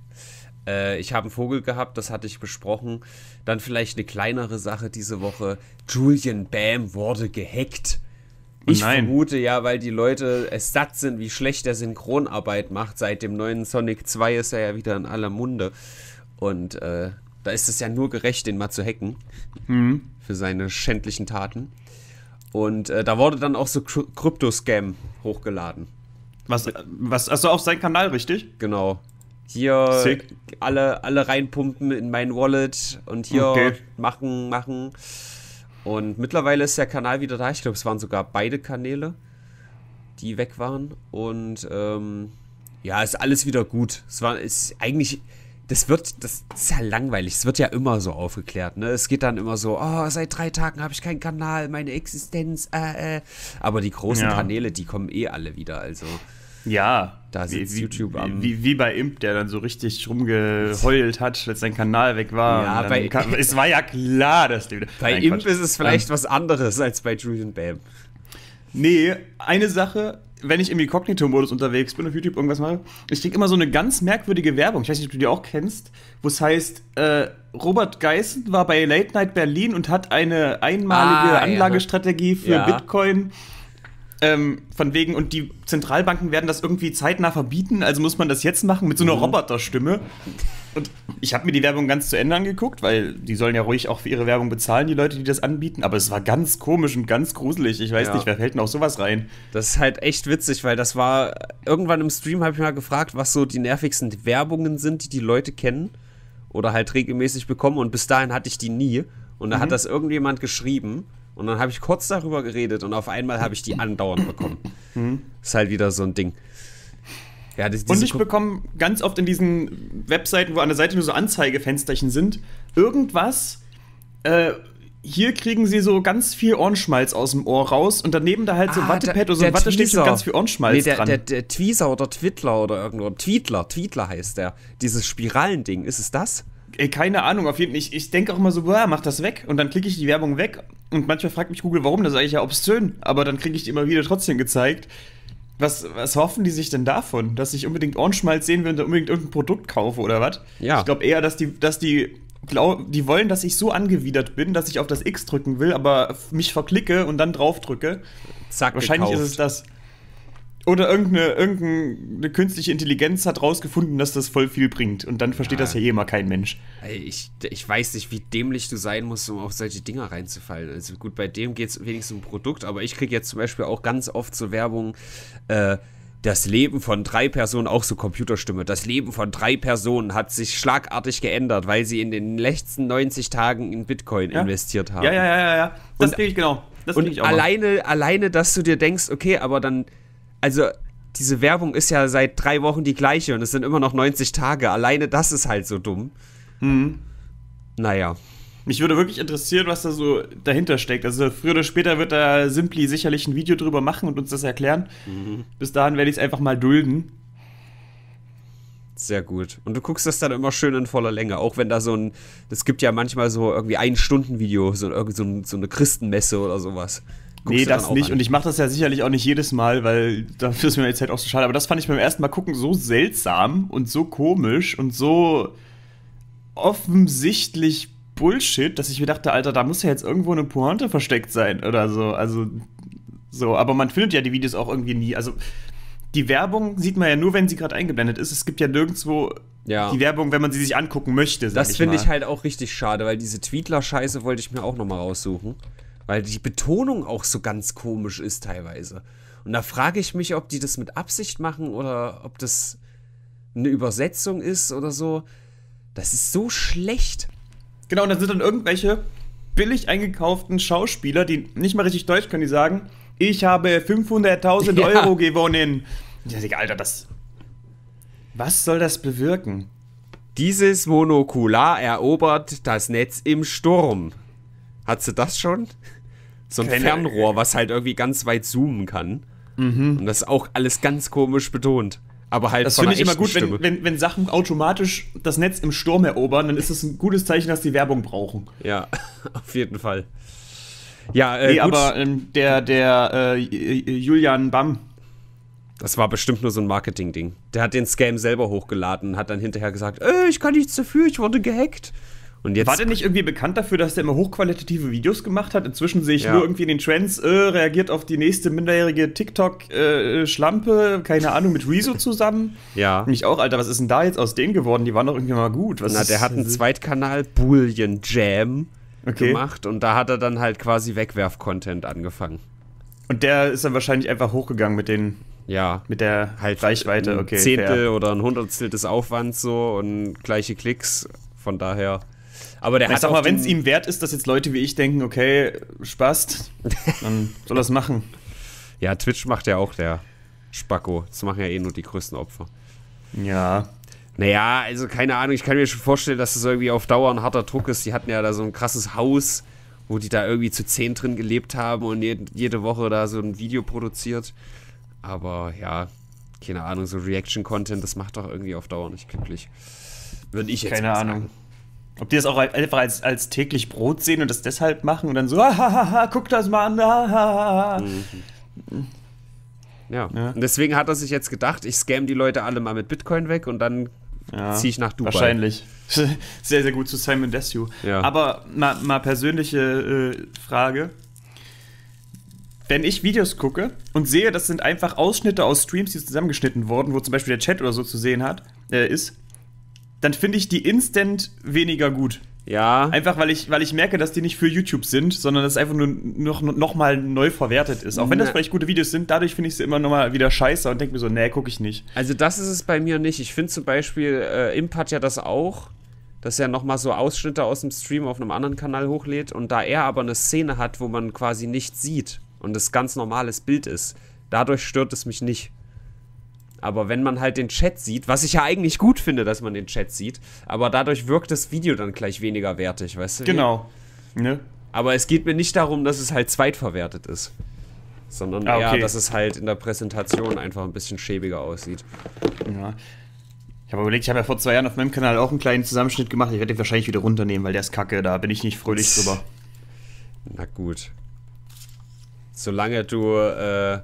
Äh, ich habe einen Vogel gehabt, das hatte ich besprochen. Dann vielleicht eine kleinere Sache diese Woche. Julian Bam wurde gehackt. Oh ich Nein. vermute ja, weil die Leute es satt sind, wie schlecht der Synchronarbeit macht. Seit dem neuen Sonic 2 ist er ja wieder in aller Munde. Und äh, da ist es ja nur gerecht, den mal zu hacken. Mhm. Für seine schändlichen Taten. Und äh, da wurde dann auch so Krypto-Scam hochgeladen. Was, äh, was, also auf seinen Kanal, richtig? Genau. Hier alle, alle reinpumpen in mein Wallet und hier okay. machen, machen. Und mittlerweile ist der Kanal wieder da. Ich glaube, es waren sogar beide Kanäle, die weg waren. Und ähm, ja, ist alles wieder gut. Es war ist eigentlich das wird, das ist ja langweilig, es wird ja immer so aufgeklärt, ne? Es geht dann immer so, oh, seit drei Tagen habe ich keinen Kanal, meine Existenz, äh, äh. Aber die großen ja. Kanäle, die kommen eh alle wieder, also. Ja. Da sitzt wie, YouTube wie, am. Wie, wie, bei Imp, der dann so richtig rumgeheult hat, als sein Kanal weg war. Ja, bei, kam, es war ja klar, dass die wieder. Bei Nein, Imp Quatsch. ist es vielleicht ähm, was anderes als bei Julian Bam. Nee, eine Sache, wenn ich im kognito modus unterwegs bin, auf YouTube irgendwas mal, ich kriege immer so eine ganz merkwürdige Werbung. Ich weiß nicht, ob du die auch kennst, wo es heißt, äh, Robert Geissen war bei Late Night Berlin und hat eine einmalige ah, Anlagestrategie ja. für ja. Bitcoin. Ähm, von wegen, und die Zentralbanken werden das irgendwie zeitnah verbieten, also muss man das jetzt machen mit so einer mhm. Roboterstimme. Und ich habe mir die Werbung ganz zu Ende angeguckt, weil die sollen ja ruhig auch für ihre Werbung bezahlen, die Leute, die das anbieten. Aber es war ganz komisch und ganz gruselig. Ich weiß ja. nicht, wer fällt denn auch sowas rein? Das ist halt echt witzig, weil das war. Irgendwann im Stream habe ich mal gefragt, was so die nervigsten Werbungen sind, die die Leute kennen oder halt regelmäßig bekommen. Und bis dahin hatte ich die nie. Und da mhm. hat das irgendjemand geschrieben. Und dann habe ich kurz darüber geredet und auf einmal habe ich die andauernd bekommen. Mhm. Ist halt wieder so ein Ding. Ja, das, und ich bekomme ganz oft in diesen Webseiten, wo an der Seite nur so Anzeigefensterchen sind, irgendwas. Äh, hier kriegen sie so ganz viel Ohrenschmalz aus dem Ohr raus und daneben da halt so ah, Wattepad oder so ein Watte Wattestäbchen ganz viel Ohrenschmalz nee, der, dran. Der, der, Tweezer oder Twittler oder irgendwo. Tweetler, Tweetler heißt der. Dieses Spiralending, ist es das? Ey, keine Ahnung, auf jeden Fall. Ich, ich denke auch immer so, boah, mach das weg. Und dann klicke ich die Werbung weg. Und manchmal fragt mich Google, warum, da sage ich ja obszön. Aber dann kriege ich die immer wieder trotzdem gezeigt. Was, was hoffen die sich denn davon? Dass ich unbedingt Ohrenschmalz sehen will und unbedingt irgendein Produkt kaufe oder was? Ja. Ich glaube eher, dass die, dass die glaub, die wollen, dass ich so angewidert bin, dass ich auf das X drücken will, aber mich verklicke und dann drauf drücke. Zack, Wahrscheinlich gekauft. ist es das. Oder irgendeine, irgendeine künstliche Intelligenz hat rausgefunden, dass das voll viel bringt. Und dann versteht ja. das ah. ja eh kein Mensch. Ich, ich weiß nicht, wie dämlich du sein musst, um auf solche Dinger reinzufallen. Also gut, bei dem geht es wenigstens um Produkt, aber ich kriege jetzt zum Beispiel auch ganz oft zur so Werbung, äh, das Leben von drei Personen, auch so Computerstimme, das Leben von drei Personen hat sich schlagartig geändert, weil sie in den letzten 90 Tagen in Bitcoin ja. investiert haben. Ja, ja, ja, ja, ja. Das kriege ich genau. Das und ich auch alleine, alleine, dass du dir denkst, okay, aber dann also diese Werbung ist ja seit drei Wochen die gleiche und es sind immer noch 90 Tage. Alleine das ist halt so dumm. Mhm. Naja. Mich würde wirklich interessieren, was da so dahinter steckt. Also früher oder später wird da Simply sicherlich ein Video drüber machen und uns das erklären. Mhm. Bis dahin werde ich es einfach mal dulden. Sehr gut. Und du guckst das dann immer schön in voller Länge, auch wenn da so ein, es gibt ja manchmal so irgendwie ein Stunden Video, so, so, so eine Christenmesse oder sowas nee, das nicht. An. Und ich mache das ja sicherlich auch nicht jedes Mal, weil dafür ist mir jetzt halt auch so schade. Aber das fand ich beim ersten Mal gucken so seltsam und so komisch und so offensichtlich Bullshit, dass ich mir dachte, Alter, da muss ja jetzt irgendwo eine Pointe versteckt sein oder so. Also, so. Aber man findet ja die Videos auch irgendwie nie. Also, die Werbung sieht man ja nur, wenn sie gerade eingeblendet ist. Es gibt ja nirgendwo ja. die Werbung, wenn man sie sich angucken möchte. das finde ich halt auch richtig schade, weil diese Tweetler-Scheiße wollte ich mir auch nochmal raussuchen weil die Betonung auch so ganz komisch ist teilweise. Und da frage ich mich, ob die das mit Absicht machen oder ob das eine Übersetzung ist oder so. Das ist so schlecht. Genau, und dann sind dann irgendwelche billig eingekauften Schauspieler, die nicht mal richtig Deutsch können, die sagen, ich habe 500.000 ja. Euro gewonnen. Und ich Ja, Alter, das... Was soll das bewirken? Dieses Monokular erobert das Netz im Sturm. Hat sie das schon? so ein Keine Fernrohr, was halt irgendwie ganz weit zoomen kann. Mhm. Und das ist auch alles ganz komisch betont. Aber halt, das finde ich immer gut, wenn, wenn, wenn, Sachen automatisch das Netz im Sturm erobern, dann ist das ein gutes Zeichen, dass die Werbung brauchen. Ja, auf jeden Fall. Ja, äh, nee, gut. aber ähm, der, der äh, Julian Bam. Das war bestimmt nur so ein Marketing-Ding. Der hat den Scam selber hochgeladen und hat dann hinterher gesagt: äh, Ich kann nichts dafür, ich wurde gehackt. War der nicht irgendwie bekannt dafür, dass der immer hochqualitative Videos gemacht hat? Inzwischen sehe ich ja. nur irgendwie in den Trends, äh, reagiert auf die nächste minderjährige TikTok-Schlampe, äh, keine Ahnung, mit Rezo zusammen. Ja. Mich auch, Alter, was ist denn da jetzt aus denen geworden? Die waren doch irgendwie mal gut. Was Na, der hat einen Zweitkanal, Bullion Jam, okay. gemacht und da hat er dann halt quasi Wegwerf-Content angefangen. Und der ist dann wahrscheinlich einfach hochgegangen mit den ja. Mit der halt Reichweite, okay. Zehntel fair. oder ein Hundertstel des Aufwands so und gleiche Klicks. Von daher. Aber der ich hat. Sag mal, wenn es ihm wert ist, dass jetzt Leute wie ich denken, okay, Spaß, dann soll das machen. Ja, Twitch macht ja auch der Spacko. Das machen ja eh nur die größten Opfer. Ja. Naja, also keine Ahnung, ich kann mir schon vorstellen, dass das irgendwie auf Dauer ein harter Druck ist. Die hatten ja da so ein krasses Haus, wo die da irgendwie zu zehn drin gelebt haben und jede Woche da so ein Video produziert. Aber ja, keine Ahnung, so Reaction-Content, das macht doch irgendwie auf Dauer nicht glücklich. Würde ich jetzt Keine Ahnung. Sagen. Ob die das auch einfach als, als täglich Brot sehen und das deshalb machen und dann so, hahaha, guck das mal an, hahaha. Mhm. Ja. ja. Und deswegen hat er sich jetzt gedacht, ich scam die Leute alle mal mit Bitcoin weg und dann ja, ziehe ich nach Dubai. Wahrscheinlich. Sehr, sehr gut zu Simon Desue. Ja. Aber mal, mal persönliche äh, Frage. Wenn ich Videos gucke und sehe, das sind einfach Ausschnitte aus Streams, die zusammengeschnitten wurden, wo zum Beispiel der Chat oder so zu sehen hat, äh, ist, dann finde ich die instant weniger gut. Ja. Einfach weil ich, weil ich merke, dass die nicht für YouTube sind, sondern dass es einfach nur noch, noch mal neu verwertet ist. Auch wenn das vielleicht gute Videos sind, dadurch finde ich sie immer noch mal wieder scheiße und denke mir so, nee, gucke ich nicht. Also das ist es bei mir nicht. Ich finde zum Beispiel, äh, Imp hat ja das auch, dass er noch mal so Ausschnitte aus dem Stream auf einem anderen Kanal hochlädt und da er aber eine Szene hat, wo man quasi nichts sieht und das ganz normales Bild ist, dadurch stört es mich nicht. Aber wenn man halt den Chat sieht, was ich ja eigentlich gut finde, dass man den Chat sieht, aber dadurch wirkt das Video dann gleich weniger wertig, weißt du? Genau. Ne? Aber es geht mir nicht darum, dass es halt zweitverwertet ist. Sondern ah, eher, dass es halt in der Präsentation einfach ein bisschen schäbiger aussieht. Ja. Ich habe überlegt, ich habe ja vor zwei Jahren auf meinem Kanal auch einen kleinen Zusammenschnitt gemacht. Ich werde den wahrscheinlich wieder runternehmen, weil der ist kacke. Da bin ich nicht fröhlich drüber. Na gut. Solange du äh,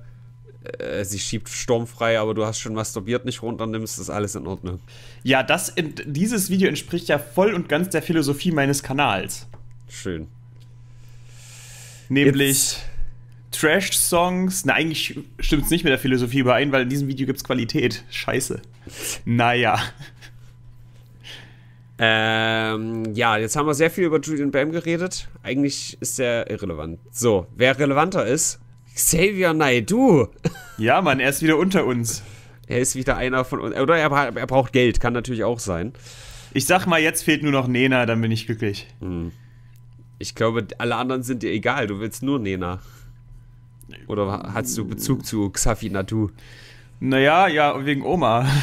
äh, sie schiebt sturmfrei, aber du hast schon masturbiert, nicht runternimmst, ist alles in Ordnung. Ja, das, dieses Video entspricht ja voll und ganz der Philosophie meines Kanals. Schön. Nämlich Trash-Songs. Na, eigentlich stimmt es nicht mit der Philosophie überein, weil in diesem Video gibt es Qualität. Scheiße. Naja. Ähm, ja, jetzt haben wir sehr viel über Julian Bam geredet. Eigentlich ist er irrelevant. So, wer relevanter ist, Xavier Naidu. Ja, Mann, er ist wieder unter uns. Er ist wieder einer von uns. Oder er, er braucht Geld, kann natürlich auch sein. Ich sag mal, jetzt fehlt nur noch Nena, dann bin ich glücklich. Hm. Ich glaube, alle anderen sind dir egal. Du willst nur Nena. Oder hast du Bezug zu Xavi Natu? Naja, ja, wegen Oma.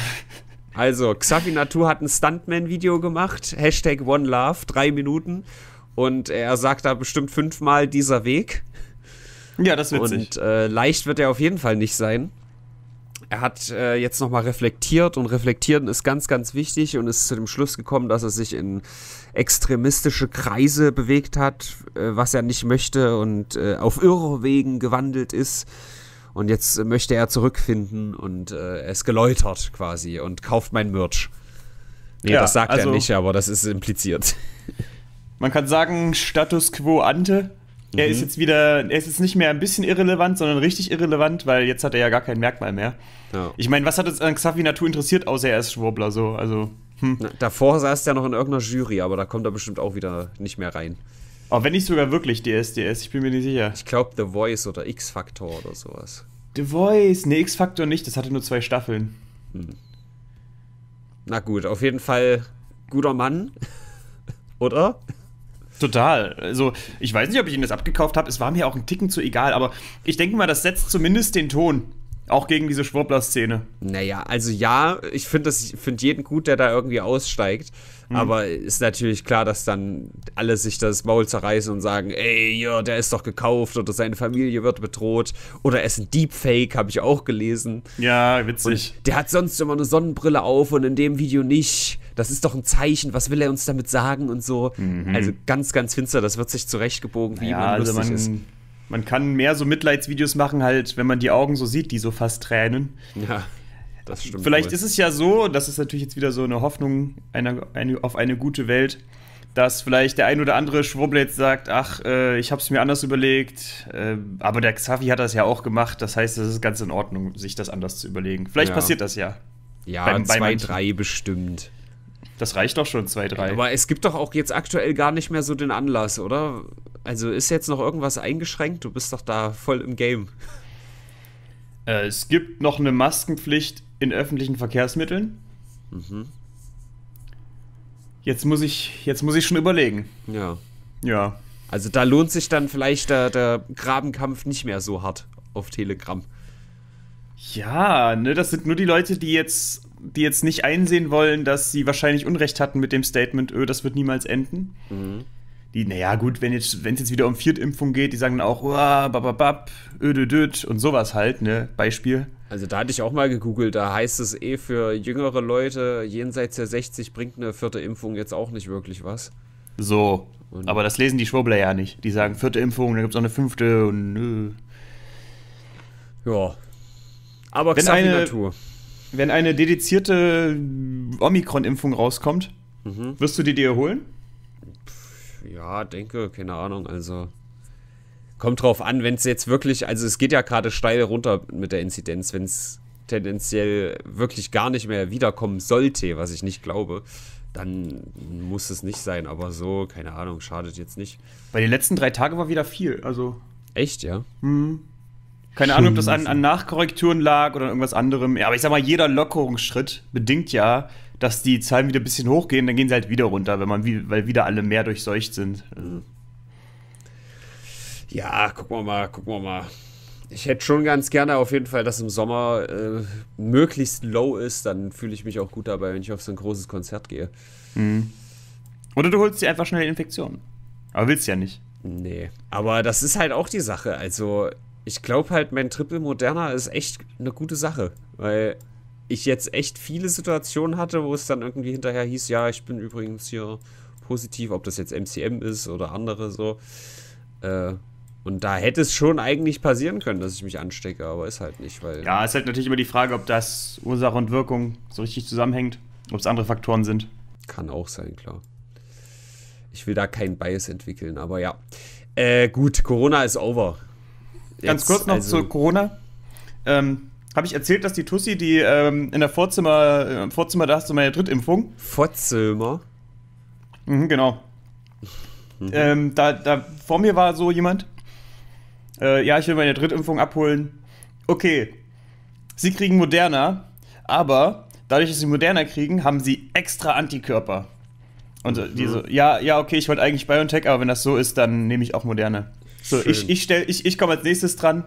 Also, Xavi Natu hat ein Stuntman-Video gemacht. Hashtag OneLove, drei Minuten. Und er sagt da bestimmt fünfmal dieser Weg. Ja, das wird Und äh, leicht wird er auf jeden Fall nicht sein. Er hat äh, jetzt nochmal reflektiert und reflektieren ist ganz, ganz wichtig und ist zu dem Schluss gekommen, dass er sich in extremistische Kreise bewegt hat, äh, was er nicht möchte und äh, auf Irrwegen gewandelt ist. Und jetzt möchte er zurückfinden und äh, er ist geläutert quasi und kauft mein Merch. Nee, ja, das sagt also, er nicht, aber das ist impliziert. Man kann sagen, Status quo ante. Er mhm. ist jetzt wieder, er ist jetzt nicht mehr ein bisschen irrelevant, sondern richtig irrelevant, weil jetzt hat er ja gar kein Merkmal mehr. Ja. Ich meine, was hat uns an Xavi Natur interessiert, außer er ist Schwurbler so? Also, hm. Na, davor saß er noch in irgendeiner Jury, aber da kommt er bestimmt auch wieder nicht mehr rein. Aber oh, wenn nicht sogar wirklich DSDS, ich bin mir nicht sicher. Ich glaube The Voice oder X-Factor oder sowas. The Voice, ne, X-Factor nicht, das hatte nur zwei Staffeln. Hm. Na gut, auf jeden Fall guter Mann, oder? Total. Also, ich weiß nicht, ob ich Ihnen das abgekauft habe. Es war mir auch ein Ticken zu egal, aber ich denke mal, das setzt zumindest den Ton. Auch gegen diese Schwurbler-Szene. Naja, also ja, ich finde find jeden gut, der da irgendwie aussteigt. Mhm. Aber ist natürlich klar, dass dann alle sich das Maul zerreißen und sagen, ey, ja, der ist doch gekauft oder seine Familie wird bedroht oder er ist ein Deepfake, habe ich auch gelesen. Ja, witzig. Und der hat sonst immer eine Sonnenbrille auf und in dem Video nicht. Das ist doch ein Zeichen, was will er uns damit sagen und so. Mhm. Also ganz, ganz finster, das wird sich zurechtgebogen, wie ja, man also lustig also man ist. Man kann mehr so Mitleidsvideos machen, halt, wenn man die Augen so sieht, die so fast tränen. Ja das stimmt. Vielleicht wohl. ist es ja so, das ist natürlich jetzt wieder so eine Hoffnung einer, eine, auf eine gute Welt, dass vielleicht der ein oder andere Schwurbel jetzt sagt, ach, äh, ich habe es mir anders überlegt, äh, aber der Xavi hat das ja auch gemacht, das heißt, es ist ganz in Ordnung, sich das anders zu überlegen. Vielleicht ja. passiert das ja. Ja, bei, zwei, drei bestimmt. Das reicht doch schon, zwei, drei. Aber es gibt doch auch jetzt aktuell gar nicht mehr so den Anlass, oder? Also ist jetzt noch irgendwas eingeschränkt? Du bist doch da voll im Game. Äh, es gibt noch eine Maskenpflicht in öffentlichen Verkehrsmitteln. Mhm. Jetzt muss ich, jetzt muss ich schon überlegen. Ja. Ja. Also da lohnt sich dann vielleicht der, der Grabenkampf nicht mehr so hart auf Telegram. Ja, ne, das sind nur die Leute, die jetzt, die jetzt nicht einsehen wollen, dass sie wahrscheinlich Unrecht hatten mit dem Statement, öh, das wird niemals enden. Mhm. Die, naja, gut, wenn jetzt, wenn es jetzt wieder um Viertimpfung geht, die sagen dann auch, uah, bababab, ödödöd und sowas halt, ne, Beispiel. Also da hatte ich auch mal gegoogelt, da heißt es eh für jüngere Leute, jenseits der 60 bringt eine vierte Impfung jetzt auch nicht wirklich was. So, und aber das lesen die Schwurbler ja nicht. Die sagen vierte Impfung, dann gibt es auch eine fünfte und nö. Ja. Aber wenn eine, wenn eine dedizierte Omikron-Impfung rauskommt, mhm. wirst du die dir holen? Ja, denke, keine Ahnung, also Kommt drauf an, wenn es jetzt wirklich, also es geht ja gerade steil runter mit der Inzidenz, wenn es tendenziell wirklich gar nicht mehr wiederkommen sollte, was ich nicht glaube, dann muss es nicht sein. Aber so, keine Ahnung, schadet jetzt nicht. Bei den letzten drei Tagen war wieder viel, also. Echt, ja? Mhm. Keine Schön Ahnung, ob das an, an, Nachkorrekturen lag oder an irgendwas anderem. Ja, aber ich sag mal, jeder Lockerungsschritt bedingt ja, dass die Zahlen wieder ein bisschen hochgehen, dann gehen sie halt wieder runter, wenn man weil wieder alle mehr durchseucht sind. Also ja, gucken wir mal, gucken wir mal. Ich hätte schon ganz gerne auf jeden Fall, dass im Sommer äh, möglichst low ist. Dann fühle ich mich auch gut dabei, wenn ich auf so ein großes Konzert gehe. Mhm. Oder du holst dir einfach schnell Infektionen. Aber willst ja nicht. Nee, aber das ist halt auch die Sache. Also, ich glaube halt, mein Triple Moderna ist echt eine gute Sache, weil ich jetzt echt viele Situationen hatte, wo es dann irgendwie hinterher hieß, ja, ich bin übrigens hier positiv, ob das jetzt MCM ist oder andere so. Äh, und da hätte es schon eigentlich passieren können, dass ich mich anstecke, aber ist halt nicht, weil. Ja, ist halt natürlich immer die Frage, ob das Ursache und Wirkung so richtig zusammenhängt, ob es andere Faktoren sind. Kann auch sein, klar. Ich will da keinen Bias entwickeln, aber ja. Äh, gut, Corona ist over. Jetzt, Ganz kurz noch also zu Corona. Ähm, habe ich erzählt, dass die Tussi, die ähm, in der Vorzimmer, äh, im Vorzimmer, da hast du meine Drittimpfung. Vorzimmer? Mhm, genau. Mhm. Ähm, da, da vor mir war so jemand, äh, ja, ich will meine Drittimpfung abholen. Okay, sie kriegen Moderna, aber dadurch, dass sie Moderna kriegen, haben sie extra Antikörper. Und mhm. diese, so, ja, ja, okay, ich wollte eigentlich BioNTech, aber wenn das so ist, dann nehme ich auch Moderne. So, Schön. ich, ich, ich, ich komme als nächstes dran.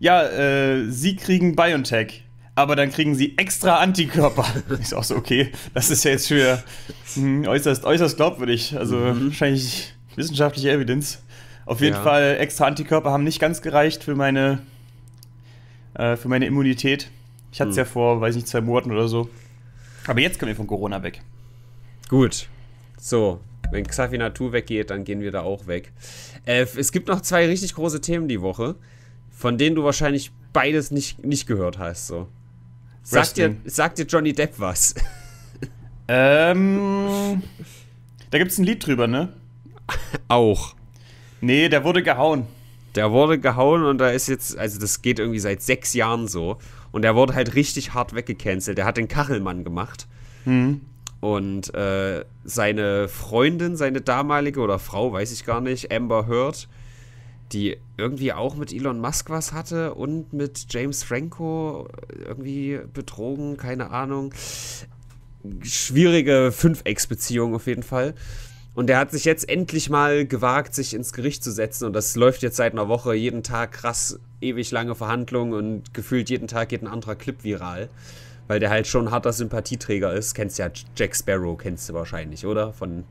Ja, äh, sie kriegen BioNTech aber dann kriegen sie extra Antikörper. ist auch so, okay, das ist ja jetzt für mh, hm, äußerst, äußerst glaubwürdig. Also mhm. wahrscheinlich wissenschaftliche Evidenz. Auf jeden ja. Fall, extra Antikörper haben nicht ganz gereicht für meine, äh, für meine Immunität. Ich hatte es hm. ja vor, weiß nicht, zwei Monaten oder so. Aber jetzt können wir von Corona weg. Gut. So, wenn Xavi Natur weggeht, dann gehen wir da auch weg. Äh, es gibt noch zwei richtig große Themen die Woche, von denen du wahrscheinlich beides nicht, nicht gehört hast. So. Sagt, dir, sagt dir Johnny Depp was? Ähm. Da gibt es ein Lied drüber, ne? auch. Nee, der wurde gehauen. Der wurde gehauen und da ist jetzt, also das geht irgendwie seit sechs Jahren so. Und der wurde halt richtig hart weggecancelt. Der hat den Kachelmann gemacht. Mhm. Und äh, seine Freundin, seine damalige oder Frau, weiß ich gar nicht, Amber Heard, die irgendwie auch mit Elon Musk was hatte und mit James Franco irgendwie betrogen, keine Ahnung. Schwierige fünf beziehung auf jeden Fall. Und er hat sich jetzt endlich mal gewagt, sich ins Gericht zu setzen. Und das läuft jetzt seit einer Woche jeden Tag krass, ewig lange Verhandlungen und gefühlt jeden Tag geht ein anderer Clip viral. Weil der halt schon ein harter Sympathieträger ist. Kennst ja Jack Sparrow, kennst du wahrscheinlich, oder? Von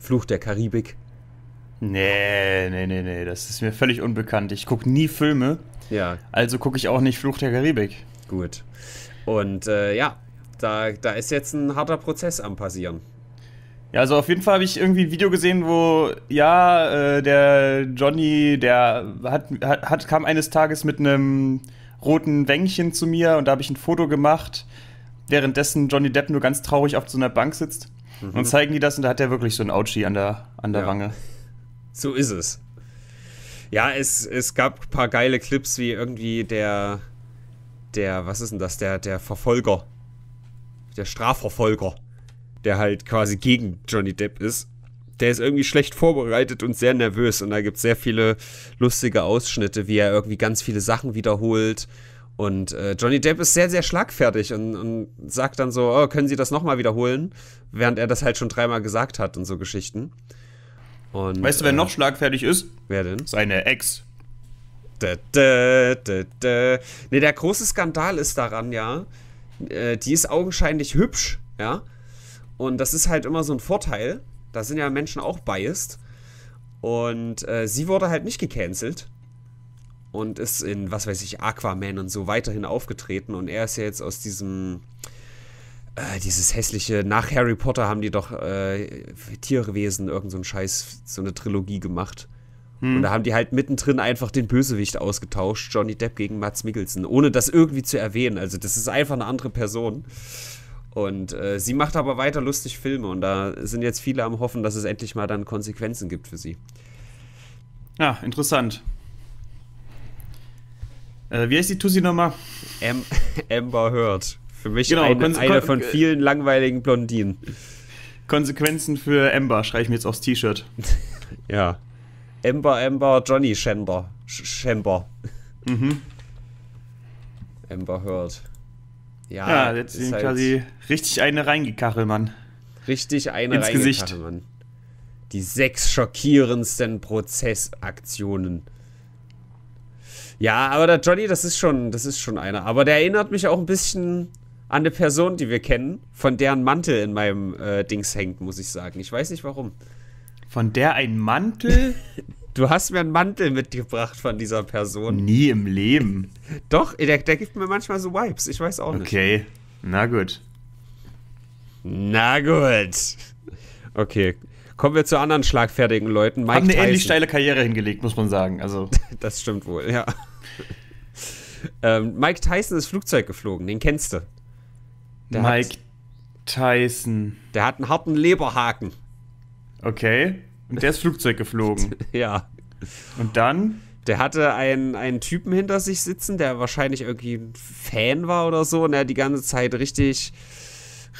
Fluch der Karibik. Nee, nee, nee, nee, das ist mir völlig unbekannt. Ich gucke nie Filme. Ja. Also gucke ich auch nicht Fluch der Karibik. Gut. Und äh, ja, da, da ist jetzt ein harter Prozess am passieren. Ja, also auf jeden Fall habe ich irgendwie ein Video gesehen, wo, ja, äh, der Johnny, der hat, hat, hat, kam eines Tages mit einem roten Wängchen zu mir und da habe ich ein Foto gemacht, währenddessen Johnny Depp nur ganz traurig auf so einer Bank sitzt. Mhm. Und zeigen die das und da hat er wirklich so ein Ouchie an der, an der ja. Wange. So ist es. Ja, es, es gab ein paar geile Clips, wie irgendwie der, der, was ist denn das, der, der Verfolger, der Strafverfolger der halt quasi gegen Johnny Depp ist, der ist irgendwie schlecht vorbereitet und sehr nervös. Und da gibt es sehr viele lustige Ausschnitte, wie er irgendwie ganz viele Sachen wiederholt. Und äh, Johnny Depp ist sehr, sehr schlagfertig und, und sagt dann so, oh, können Sie das nochmal wiederholen? Während er das halt schon dreimal gesagt hat und so Geschichten. Und, weißt du, wer äh, noch schlagfertig ist? Wer denn? Seine Ex. Da, da, da, Nee, der große Skandal ist daran, ja. Äh, die ist augenscheinlich hübsch, ja. Und das ist halt immer so ein Vorteil. Da sind ja Menschen auch biased. Und äh, sie wurde halt nicht gecancelt. Und ist in, was weiß ich, Aquaman und so weiterhin aufgetreten. Und er ist ja jetzt aus diesem. Äh, dieses hässliche. Nach Harry Potter haben die doch äh, Tierwesen, irgendeinen so Scheiß, so eine Trilogie gemacht. Hm. Und da haben die halt mittendrin einfach den Bösewicht ausgetauscht. Johnny Depp gegen Mats Mikkelsen. Ohne das irgendwie zu erwähnen. Also, das ist einfach eine andere Person. Und äh, sie macht aber weiter lustig Filme und da sind jetzt viele am Hoffen, dass es endlich mal dann Konsequenzen gibt für sie. Ja, ah, interessant. Äh, wie heißt die Tussi nochmal? Am Amber Heard. Für mich genau, eine, eine von vielen langweiligen Blondinen. Konsequenzen für Amber schreibe ich mir jetzt aufs T-Shirt. ja. Amber, Amber, Johnny Schember. Schember. Mhm. Amber Heard. Ja, ja jetzt ist halt quasi richtig eine reingekachelt, Mann. Richtig eine Ins Gesicht. Mann. Die sechs schockierendsten Prozessaktionen. Ja, aber der Johnny, das ist schon, das ist schon einer. Aber der erinnert mich auch ein bisschen an eine Person, die wir kennen, von deren Mantel in meinem äh, Dings hängt, muss ich sagen. Ich weiß nicht warum. Von der ein Mantel Du hast mir einen Mantel mitgebracht von dieser Person. Nie im Leben. Doch, der, der gibt mir manchmal so Vibes. Ich weiß auch nicht. Okay, na gut. Na gut. Okay, kommen wir zu anderen schlagfertigen Leuten. Mike Haben eine Tyson. ähnlich steile Karriere hingelegt, muss man sagen. Also. das stimmt wohl, ja. ähm, Mike Tyson ist Flugzeug geflogen, den kennst du. Der Mike hat, Tyson. Der hat einen harten Leberhaken. Okay. Und der ist Flugzeug geflogen. ja. Und dann? Der hatte einen, einen Typen hinter sich sitzen, der wahrscheinlich irgendwie ein Fan war oder so und er hat die ganze Zeit richtig,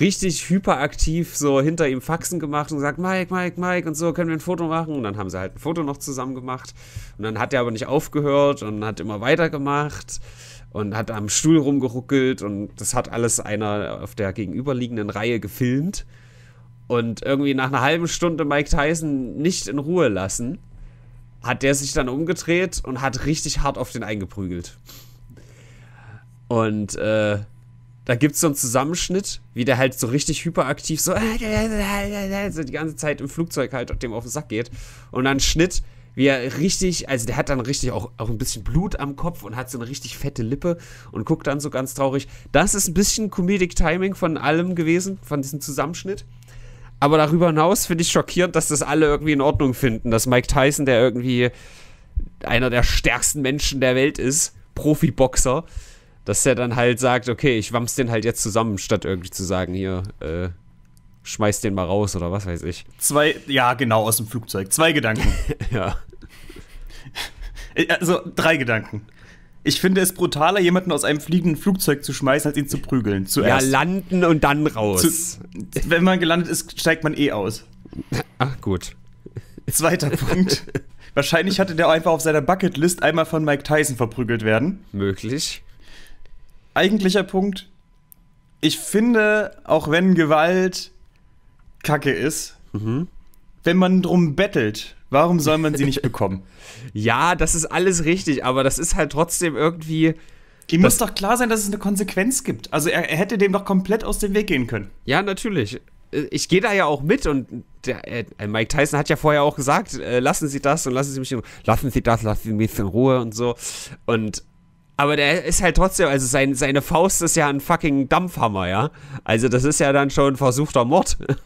richtig hyperaktiv so hinter ihm Faxen gemacht und gesagt, Mike, Mike, Mike und so, können wir ein Foto machen? Und dann haben sie halt ein Foto noch zusammen gemacht und dann hat er aber nicht aufgehört und hat immer weitergemacht und hat am Stuhl rumgeruckelt und das hat alles einer auf der gegenüberliegenden Reihe gefilmt und irgendwie nach einer halben Stunde Mike Tyson nicht in Ruhe lassen, hat der sich dann umgedreht und hat richtig hart auf den eingeprügelt. Und äh, da gibt es so einen Zusammenschnitt, wie der halt so richtig hyperaktiv so, so die ganze Zeit im Flugzeug halt dem auf den Sack geht. Und dann Schnitt, wie er richtig, also der hat dann richtig auch, auch ein bisschen Blut am Kopf und hat so eine richtig fette Lippe und guckt dann so ganz traurig. Das ist ein bisschen Comedic Timing von allem gewesen, von diesem Zusammenschnitt. Aber darüber hinaus finde ich schockierend, dass das alle irgendwie in Ordnung finden, dass Mike Tyson, der irgendwie einer der stärksten Menschen der Welt ist, Profiboxer, dass er dann halt sagt, okay, ich wams den halt jetzt zusammen, statt irgendwie zu sagen, hier, äh, schmeiß den mal raus oder was weiß ich. Zwei, ja, genau, aus dem Flugzeug. Zwei Gedanken. ja. Äh, also drei Gedanken. Ich finde es brutaler, jemanden aus einem fliegenden Flugzeug zu schmeißen, als ihn zu prügeln. Zuerst. Ja, landen und dann raus. Zu, wenn man gelandet ist, steigt man eh aus. Ach, gut. Zweiter Punkt. Wahrscheinlich hatte der einfach auf seiner Bucketlist einmal von Mike Tyson verprügelt werden. Möglich. Eigentlicher Punkt. Ich finde, auch wenn Gewalt Kacke ist, mhm. wenn man drum bettelt, Warum soll man sie nicht bekommen? ja, das ist alles richtig, aber das ist halt trotzdem irgendwie. Die muss doch klar sein, dass es eine Konsequenz gibt. Also er, er hätte dem doch komplett aus dem Weg gehen können. Ja, natürlich äh, ich gehe da ja auch mit und der, äh, äh, Mike Tyson hat ja vorher auch gesagt, äh, lassen Sie das und lassen Sie mich in Ruhe, lassen Sie das, lassen Sie mich in Ruhe und so. Und aber der ist halt trotzdem, also sein, seine Faust ist ja ein fucking Dampfhammer, ja. Also das ist ja dann schon versuchter Mord.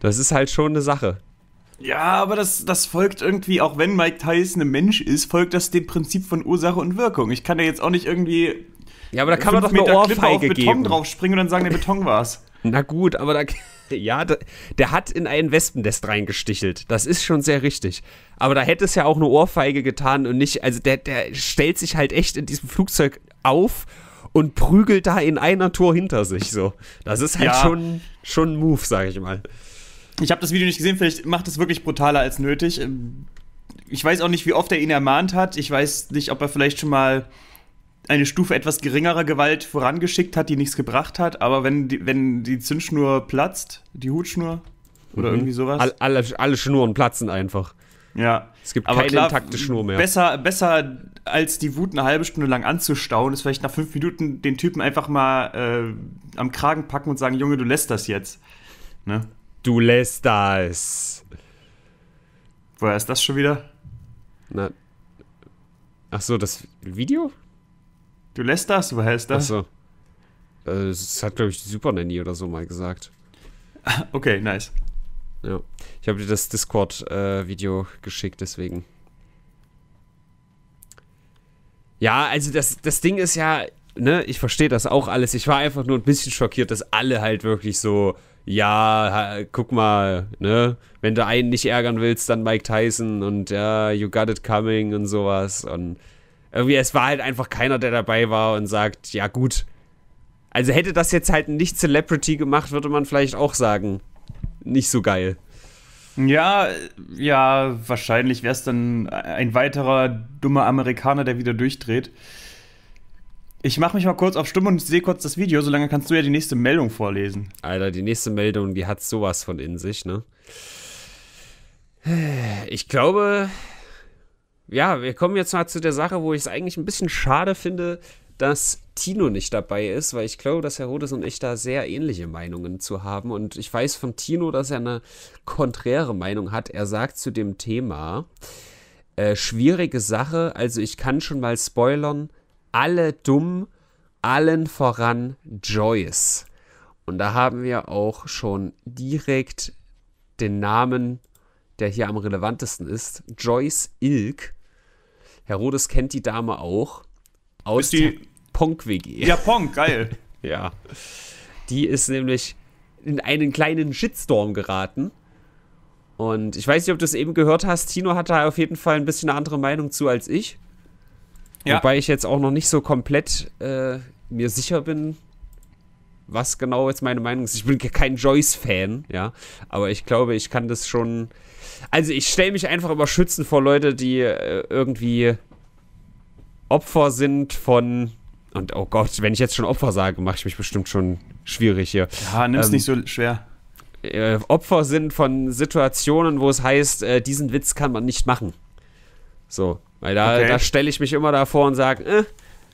Das ist halt schon eine Sache. Ja, aber das, das folgt irgendwie, auch wenn Mike Tyson ein Mensch ist, folgt das dem Prinzip von Ursache und Wirkung. Ich kann da jetzt auch nicht irgendwie. Ja, aber da kann man doch mit eine Ohrfeige auf Beton geben. draufspringen und dann sagen, der Beton war's. Na gut, aber da. Ja, da, der hat in einen Wespennest reingestichelt. Das ist schon sehr richtig. Aber da hätte es ja auch eine Ohrfeige getan und nicht. Also der, der stellt sich halt echt in diesem Flugzeug auf und prügelt da in einer Tour hinter sich so. Das ist halt ja. schon, schon ein Move, sag ich mal. Ich habe das Video nicht gesehen, vielleicht macht es wirklich brutaler als nötig. Ähm, ich weiß auch nicht, wie oft er ihn ermahnt hat. Ich weiß nicht, ob er vielleicht schon mal eine Stufe etwas geringerer Gewalt vorangeschickt hat, die nichts gebracht hat. Aber wenn die, wenn die Zündschnur platzt, die Hutschnur oder mhm. irgendwie sowas. All, alle, alle Schnuren platzen einfach. Ja. Es gibt aber keine klar, intakte Schnur mehr. Besser, besser als die Wut eine halbe Stunde lang anzustauen, ist vielleicht nach fünf Minuten den Typen einfach mal äh, am Kragen packen und sagen, Junge, du lässt das jetzt. Ne? Du lässt das. Woher ist das schon wieder? Na. Ach so, das Video? Du lässt das? Woher ist das? Ach so. das äh, hat, glaube ich, die Super Nanny oder so mal gesagt. Okay, nice. Ja. Ich habe dir das Discord-Video äh, geschickt, deswegen. Ja, also das, das Ding ist ja, ne, ich verstehe das auch alles. Ich war einfach nur ein bisschen schockiert, dass alle halt wirklich so ja, guck mal, ne, wenn du einen nicht ärgern willst, dann Mike Tyson und ja, you got it coming und sowas. Und irgendwie, es war halt einfach keiner, der dabei war und sagt, ja gut. Also hätte das jetzt halt nicht Celebrity gemacht, würde man vielleicht auch sagen, nicht so geil. Ja, ja, wahrscheinlich wäre es dann ein weiterer dummer Amerikaner, der wieder durchdreht. Ich mache mich mal kurz auf Stimme und sehe kurz das Video, solange kannst du ja die nächste Meldung vorlesen. Alter, die nächste Meldung, die hat sowas von in sich, ne? Ich glaube, ja, wir kommen jetzt mal zu der Sache, wo ich es eigentlich ein bisschen schade finde, dass Tino nicht dabei ist, weil ich glaube, dass Herr Rodes und ich da sehr ähnliche Meinungen zu haben. Und ich weiß von Tino, dass er eine konträre Meinung hat. Er sagt zu dem Thema, äh, schwierige Sache, also ich kann schon mal spoilern, alle dumm, allen voran Joyce. Und da haben wir auch schon direkt den Namen, der hier am relevantesten ist, Joyce Ilk. Herodes kennt die Dame auch aus ist die Ponk-WG. Ja, Ponk, geil. ja. Die ist nämlich in einen kleinen Shitstorm geraten. Und ich weiß nicht, ob du es eben gehört hast. Tino hat da auf jeden Fall ein bisschen eine andere Meinung zu als ich. Ja. Wobei ich jetzt auch noch nicht so komplett äh, mir sicher bin, was genau jetzt meine Meinung ist. Ich bin kein Joyce-Fan, ja. Aber ich glaube, ich kann das schon. Also ich stelle mich einfach immer schützen vor Leute, die äh, irgendwie Opfer sind von. Und oh Gott, wenn ich jetzt schon Opfer sage, mache ich mich bestimmt schon schwierig hier. Ja, nimm's ähm, nicht so schwer. Äh, Opfer sind von Situationen, wo es heißt, äh, diesen Witz kann man nicht machen. So. Weil da, okay. da stelle ich mich immer davor und sage, äh,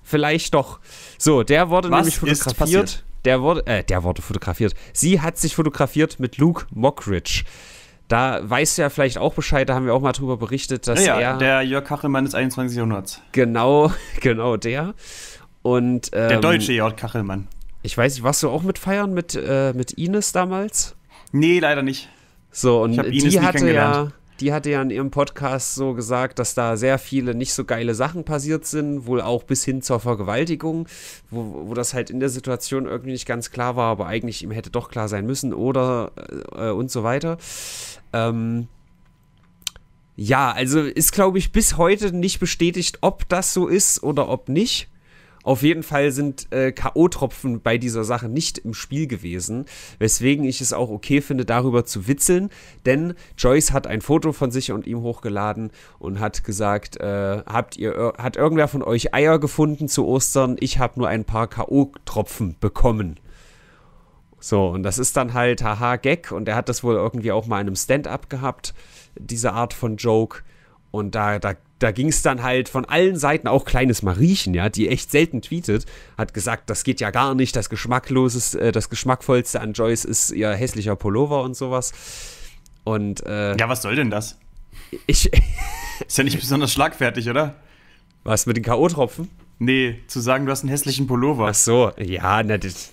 vielleicht doch. So, der wurde Was nämlich fotografiert. Der wurde, äh, der wurde fotografiert. Sie hat sich fotografiert mit Luke Mockridge. Da weißt du ja vielleicht auch Bescheid, da haben wir auch mal drüber berichtet, dass ja, ja, er. Der Jörg Kachelmann des 21. Jahrhunderts. Genau, genau der. Und, ähm, der deutsche Jörg Kachelmann. Ich weiß nicht, warst du auch mit feiern mit, äh, mit Ines damals? Nee, leider nicht. So, und ich die Ines hatte ja die hatte ja in ihrem Podcast so gesagt, dass da sehr viele nicht so geile Sachen passiert sind, wohl auch bis hin zur Vergewaltigung, wo, wo das halt in der Situation irgendwie nicht ganz klar war, aber eigentlich ihm hätte doch klar sein müssen oder äh, äh und so weiter. Ähm, ja, also ist, glaube ich, bis heute nicht bestätigt, ob das so ist oder ob nicht. Auf jeden Fall sind äh, K.O.-Tropfen bei dieser Sache nicht im Spiel gewesen, weswegen ich es auch okay finde, darüber zu witzeln, denn Joyce hat ein Foto von sich und ihm hochgeladen und hat gesagt, äh, habt ihr, äh, hat irgendwer von euch Eier gefunden zu Ostern? Ich habe nur ein paar K.O.-Tropfen bekommen. So, und das ist dann halt haha Gag und er hat das wohl irgendwie auch mal in einem Stand-up gehabt, diese Art von Joke. Und da, da, da ging es dann halt von allen Seiten, auch kleines Mariechen, ja, die echt selten tweetet, hat gesagt, das geht ja gar nicht, das Geschmackloses, äh, das Geschmackvollste an Joyce ist ihr hässlicher Pullover und sowas. Und äh, Ja, was soll denn das? Ich. ist ja nicht besonders schlagfertig, oder? Was, mit den K.O.-Tropfen? Nee, zu sagen, du hast einen hässlichen Pullover. Ach so, ja, na, das.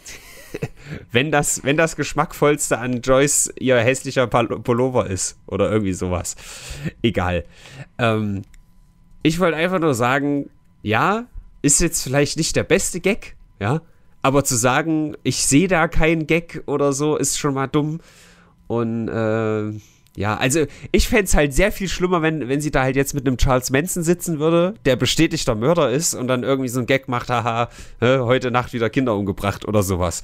wenn das, wenn das Geschmackvollste an Joyce ihr hässlicher Pullover ist oder irgendwie sowas. Egal. Ähm, ich wollte einfach nur sagen, ja, ist jetzt vielleicht nicht der beste Gag, ja, aber zu sagen, ich sehe da keinen Gag oder so, ist schon mal dumm. Und äh, ja, also ich fände es halt sehr viel schlimmer, wenn, wenn sie da halt jetzt mit einem Charles Manson sitzen würde, der bestätigter Mörder ist und dann irgendwie so ein Gag macht, haha, heute Nacht wieder Kinder umgebracht oder sowas.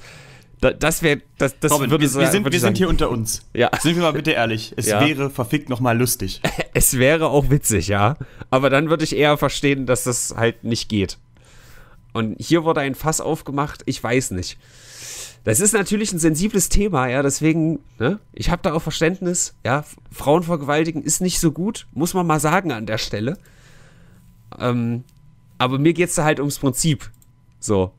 Da, das wäre, das, das Robin, würde, wir, wir sind, wir sagen, sind hier unter uns. Ja. Sind wir mal bitte ehrlich. Es ja. wäre verfickt nochmal lustig. es wäre auch witzig, ja. Aber dann würde ich eher verstehen, dass das halt nicht geht. Und hier wurde ein Fass aufgemacht, ich weiß nicht. Das ist natürlich ein sensibles Thema, ja, deswegen, ne, ich habe da auch Verständnis, ja, Frauen vergewaltigen ist nicht so gut, muss man mal sagen an der Stelle. Ähm, aber mir geht's da halt ums Prinzip. So.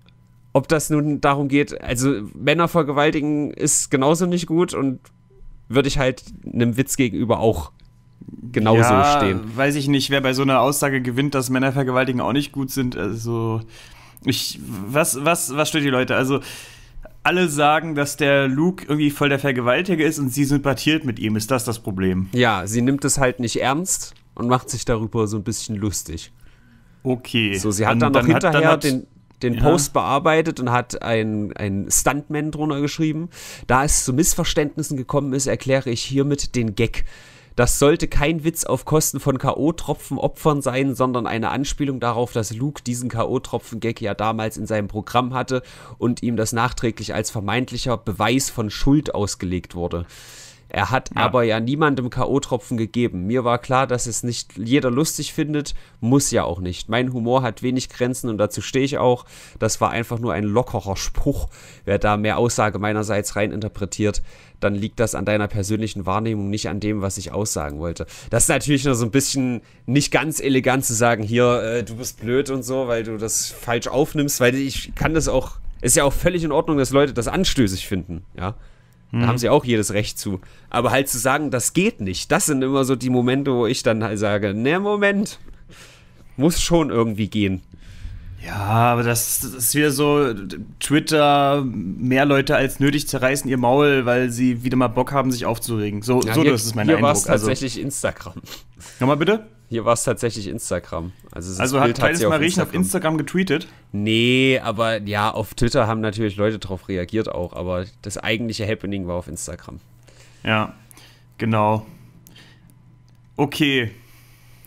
Ob das nun darum geht, also Männer vergewaltigen ist genauso nicht gut und würde ich halt einem Witz gegenüber auch genauso ja, stehen. Weiß ich nicht, wer bei so einer Aussage gewinnt, dass Männer vergewaltigen auch nicht gut sind. Also, ich, was, was, was stört die Leute? Also, alle sagen, dass der Luke irgendwie voll der Vergewaltiger ist und sie sympathiert mit ihm. Ist das das Problem? Ja, sie nimmt es halt nicht ernst und macht sich darüber so ein bisschen lustig. Okay. So, sie hat dann, dann noch hinterher dann hat, den, den ja. Post bearbeitet und hat einen Stuntman drunter geschrieben. Da es zu Missverständnissen gekommen ist, erkläre ich hiermit den Gag. Das sollte kein Witz auf Kosten von K.O.-Tropfen-Opfern sein, sondern eine Anspielung darauf, dass Luke diesen K.O.-Tropfen-Gag ja damals in seinem Programm hatte und ihm das nachträglich als vermeintlicher Beweis von Schuld ausgelegt wurde. Er hat ja. aber ja niemandem K.O.-Tropfen gegeben. Mir war klar, dass es nicht jeder lustig findet, muss ja auch nicht. Mein Humor hat wenig Grenzen und dazu stehe ich auch. Das war einfach nur ein lockerer Spruch. Wer da mehr Aussage meinerseits reininterpretiert, dann liegt das an deiner persönlichen Wahrnehmung, nicht an dem, was ich aussagen wollte. Das ist natürlich nur so ein bisschen nicht ganz elegant zu sagen, hier, äh, du bist blöd und so, weil du das falsch aufnimmst, weil ich kann das auch, ist ja auch völlig in Ordnung, dass Leute das anstößig finden, ja. Da mhm. haben sie auch jedes Recht zu. Aber halt zu sagen, das geht nicht, das sind immer so die Momente, wo ich dann halt sage, na ne, Moment, muss schon irgendwie gehen. Ja, aber das, das ist wieder so, Twitter, mehr Leute als nötig zerreißen ihr Maul, weil sie wieder mal Bock haben, sich aufzuregen. So, ja, so hier, das ist mein hier Eindruck. Hier war es also, tatsächlich Instagram. Nochmal bitte? Hier war es tatsächlich Instagram. Also, also Bild hat Titus Mariechen auf Instagram getweetet? Nee, aber ja, auf Twitter haben natürlich Leute drauf reagiert auch, aber das eigentliche Happening war auf Instagram. Ja, genau. Okay.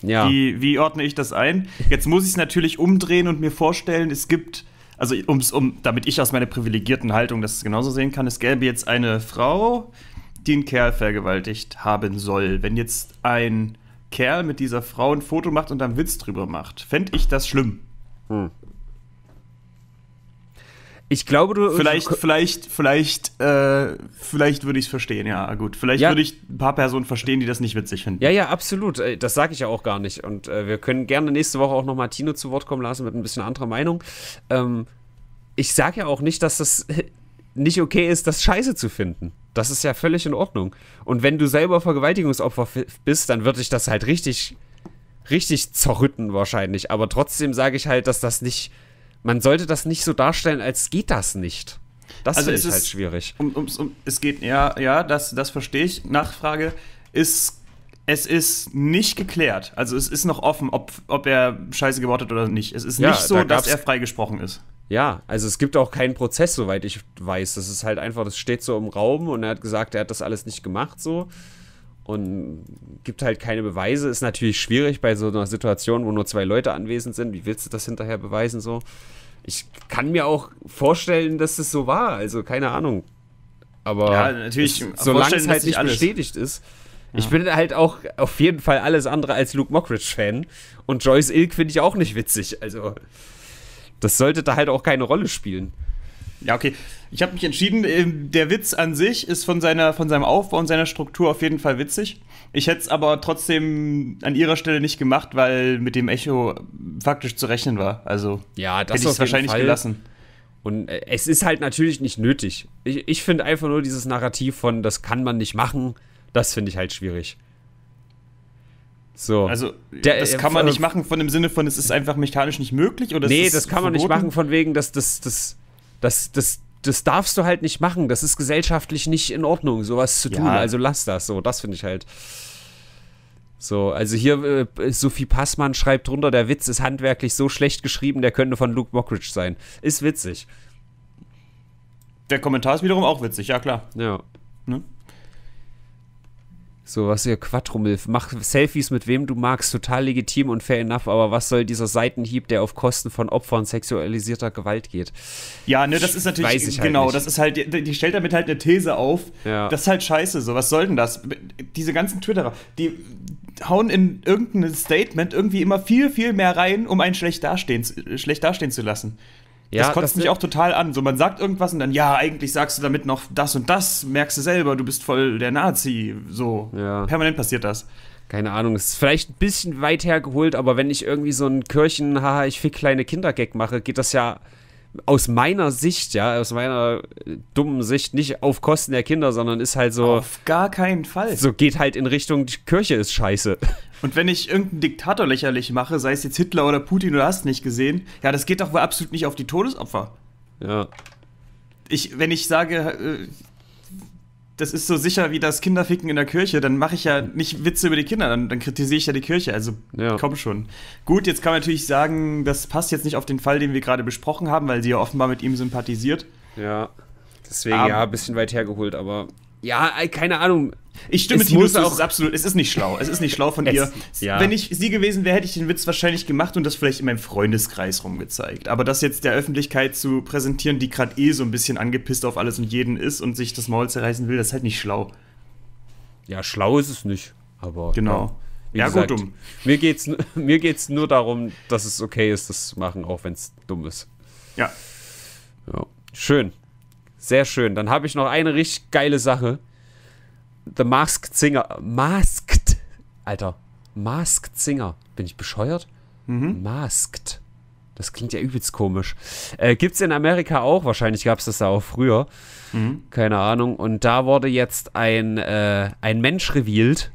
Ja. Wie, wie ordne ich das ein? Jetzt muss ich es natürlich umdrehen und mir vorstellen, es gibt, also um's, um, damit ich aus meiner privilegierten Haltung das genauso sehen kann, es gäbe jetzt eine Frau, die einen Kerl vergewaltigt haben soll. Wenn jetzt ein Kerl mit dieser Frau ein Foto macht und dann Witz drüber macht, fände ich das schlimm. Hm. Ich glaube, du. Vielleicht, du, vielleicht, vielleicht, äh, vielleicht würde ich es verstehen, ja, gut. Vielleicht ja. würde ich ein paar Personen verstehen, die das nicht witzig finden. Ja, ja, absolut. Äh, das sage ich ja auch gar nicht. Und äh, wir können gerne nächste Woche auch nochmal Tino zu Wort kommen lassen mit ein bisschen anderer Meinung. Ähm, ich sage ja auch nicht, dass das nicht okay ist, das scheiße zu finden. Das ist ja völlig in Ordnung. Und wenn du selber Vergewaltigungsopfer bist, dann würde ich das halt richtig, richtig zerrütten wahrscheinlich. Aber trotzdem sage ich halt, dass das nicht man sollte das nicht so darstellen, als geht das nicht. Das also halt ist halt schwierig. Um, um, um, es geht, ja, ja, das, das verstehe ich. Nachfrage ist, es ist nicht geklärt. Also es ist noch offen, ob, ob er Scheiße gebaut hat oder nicht. Es ist ja, nicht so, da dass er freigesprochen ist. Ja, also es gibt auch keinen Prozess, soweit ich weiß. Das ist halt einfach, das steht so im Raum und er hat gesagt, er hat das alles nicht gemacht so und gibt halt keine Beweise. Ist natürlich schwierig bei so einer Situation, wo nur zwei Leute anwesend sind. Wie willst du das hinterher beweisen so? Ich kann mir auch vorstellen, dass es so war. Also keine Ahnung. Aber ja, natürlich, es, solange es halt nicht alles. bestätigt ist. Ja. Ich bin halt auch auf jeden Fall alles andere als Luke Mockridge-Fan. Und Joyce Ilk finde ich auch nicht witzig. Also, das sollte da halt auch keine Rolle spielen. Ja, okay. Ich habe mich entschieden, äh, der Witz an sich ist von, seiner, von seinem Aufbau und seiner Struktur auf jeden Fall witzig. Ich hätte es aber trotzdem an ihrer Stelle nicht gemacht, weil mit dem Echo faktisch zu rechnen war. Also ja, hätte ich es wahrscheinlich Fall. gelassen. Und äh, es ist halt natürlich nicht nötig. Ich, ich finde einfach nur dieses Narrativ von, das kann man nicht machen, das finde ich halt schwierig. So. Also, der, das äh, kann man äh, nicht machen von dem Sinne von, es ist einfach mechanisch nicht möglich oder Nee, das kann verboten? man nicht machen von wegen, dass das, das, das, das, das darfst du halt nicht machen. Das ist gesellschaftlich nicht in Ordnung, sowas zu tun. Ja. Also lass das so. Das finde ich halt. So, also hier äh, Sophie Passmann schreibt drunter, der Witz ist handwerklich so schlecht geschrieben, der könnte von Luke Mockridge sein. Ist witzig. Der Kommentar ist wiederum auch witzig, ja klar. Ja. Ne? So, was ihr Quattromilf, mach Selfies mit wem du magst, total legitim und fair enough, aber was soll dieser Seitenhieb, der auf Kosten von Opfern sexualisierter Gewalt geht? Ja, ne, das ist natürlich, Weiß ich halt genau, halt das ist halt, die, die, stellt damit halt eine These auf, ja. das ist halt scheiße, so, was soll denn das? Diese ganzen Twitterer, die hauen in irgendein Statement irgendwie immer viel, viel mehr rein, um einen schlecht dastehen, äh, schlecht dastehen zu lassen. Ja, das kotzt das mich auch total an. So, man sagt irgendwas und dann, ja, eigentlich sagst du damit noch das und das, merkst du selber, du bist voll der Nazi. So, ja. permanent passiert das. Keine Ahnung, es ist vielleicht ein bisschen weit hergeholt, aber wenn ich irgendwie so einen Kirchen, haha, ich fick kleine Kinder-Gag mache, geht das ja aus meiner Sicht, ja, aus meiner äh, dummen Sicht, nicht auf Kosten der Kinder, sondern ist halt so. Auf gar keinen Fall. So geht halt in Richtung, die Kirche ist scheiße. Und wenn ich irgendeinen Diktator lächerlich mache, sei es jetzt Hitler oder Putin, du hast nicht gesehen, ja, das geht doch wohl absolut nicht auf die Todesopfer. Ja. Ich, wenn ich sage, äh, das ist so sicher wie das Kinderficken in der Kirche, dann mache ich ja nicht Witze über die Kinder, dann, dann kritisiere ich ja die Kirche. Also ja. komm schon. Gut, jetzt kann man natürlich sagen, das passt jetzt nicht auf den Fall, den wir gerade besprochen haben, weil sie ja offenbar mit ihm sympathisiert. Ja. Deswegen aber, ja, ein bisschen weit hergeholt, aber ja, äh, keine Ahnung. Ich stimme es muss auch es ist absolut, es ist nicht schlau. Es ist nicht schlau von dir. Ja. Wenn ich sie gewesen wäre, hätte ich den Witz wahrscheinlich gemacht und das vielleicht in meinem Freundeskreis rumgezeigt. Aber das jetzt der Öffentlichkeit zu präsentieren, die gerade eh so ein bisschen angepisst auf alles und jeden ist und sich das Maul zerreißen will, das ist halt nicht schlau. Ja, schlau ist es nicht, aber Genau. Ne, ja, gesagt, gut, dumm. Mir geht's mir geht's nur darum, dass es okay ist, das zu machen, auch wenn es dumm ist. Ja. Ja. Schön. Sehr schön. Dann habe ich noch eine richtig geile Sache. The Masked Singer. Masked. Alter. Masked Singer. Bin ich bescheuert? Mhm. Masked. Das klingt ja übelst komisch. Äh, es in Amerika auch, wahrscheinlich gab es das da auch früher. Mhm. Keine Ahnung. Und da wurde jetzt ein, äh, ein Mensch revealed.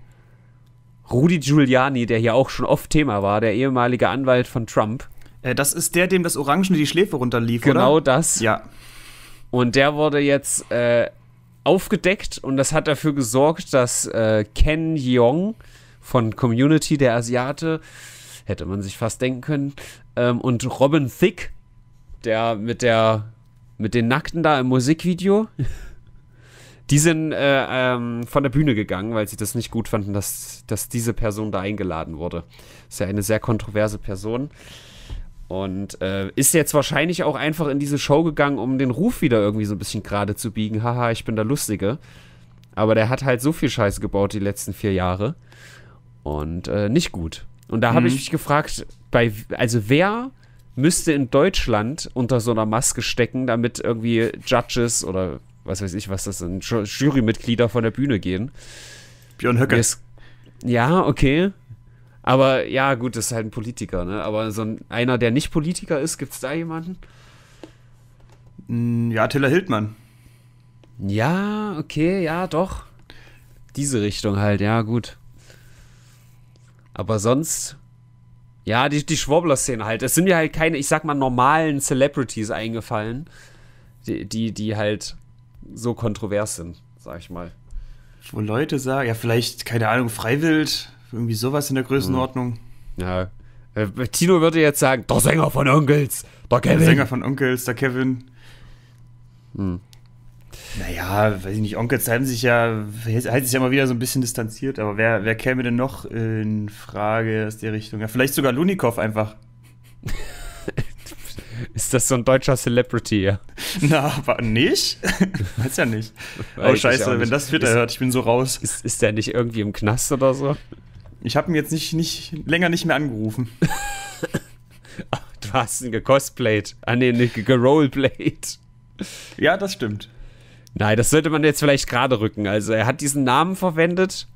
Rudy Giuliani, der hier auch schon oft Thema war, der ehemalige Anwalt von Trump. Äh, das ist der, dem das Orangene die Schläfe runterlief, genau oder? Genau das. Ja. Und der wurde jetzt äh, aufgedeckt und das hat dafür gesorgt, dass äh, Ken Jeong von Community, der Asiate, hätte man sich fast denken können, ähm, und Robin Thick, der mit der mit den Nackten da im Musikvideo, die sind äh, ähm, von der Bühne gegangen, weil sie das nicht gut fanden, dass, dass diese Person da eingeladen wurde. Ist ja eine sehr kontroverse Person. Und äh, ist jetzt wahrscheinlich auch einfach in diese Show gegangen, um den Ruf wieder irgendwie so ein bisschen gerade zu biegen. Haha, ich bin der Lustige. Aber der hat halt so viel Scheiße gebaut die letzten vier Jahre. Und äh, nicht gut. Und da mhm. habe ich mhm. mich gefragt, bei, also wer müsste in Deutschland unter so einer Maske stecken, damit irgendwie Judges oder was weiß ich, was das sind, Jurymitglieder von der Bühne gehen? Björn Höcke. Ja, okay. Aber ja, gut, das ist halt ein Politiker, ne? Aber so ein, einer, der nicht Politiker ist, gibt es da jemanden? Mm, ja, Tiller Hildmann. Ja, okay, ja, doch. Diese Richtung halt, ja, gut. Aber sonst, ja, die, die Schwurbler-Szene halt. Es sind ja halt keine, ich sag mal, normalen Celebrities eingefallen, die, die, die halt so kontrovers sind, sag ich mal. Wo Leute sagen, ja, vielleicht, keine Ahnung, Freiwild, irgendwie sowas in der Größenordnung. Hm. Ja. Äh, Tino würde jetzt sagen, der Sänger von Onkels, der Kevin. Der Sänger von Onkels, der Kevin. Hm. Naja, weiß ich nicht, Onkels halten sich ja, halten sich ja mal wieder so ein bisschen distanziert, aber wer, wer käme denn noch in Frage aus der Richtung? Ja, vielleicht sogar Lunikov einfach. Ist das so ein deutscher Celebrity, ja? Na, aber nicht? Weiß ja nicht. Weiß oh, scheiße, nicht. wenn das Twitter ist, hört, ich bin so raus. Ist, ist der nicht irgendwie im Knast oder so? Ich habe ihn jetzt nicht, nicht länger nicht mehr angerufen. du hast ihn gecosplayt. Ah, nee, nicht gerollplayt. Ja, das stimmt. Nein, das sollte man jetzt vielleicht gerade rücken. Also, er hat diesen Namen verwendet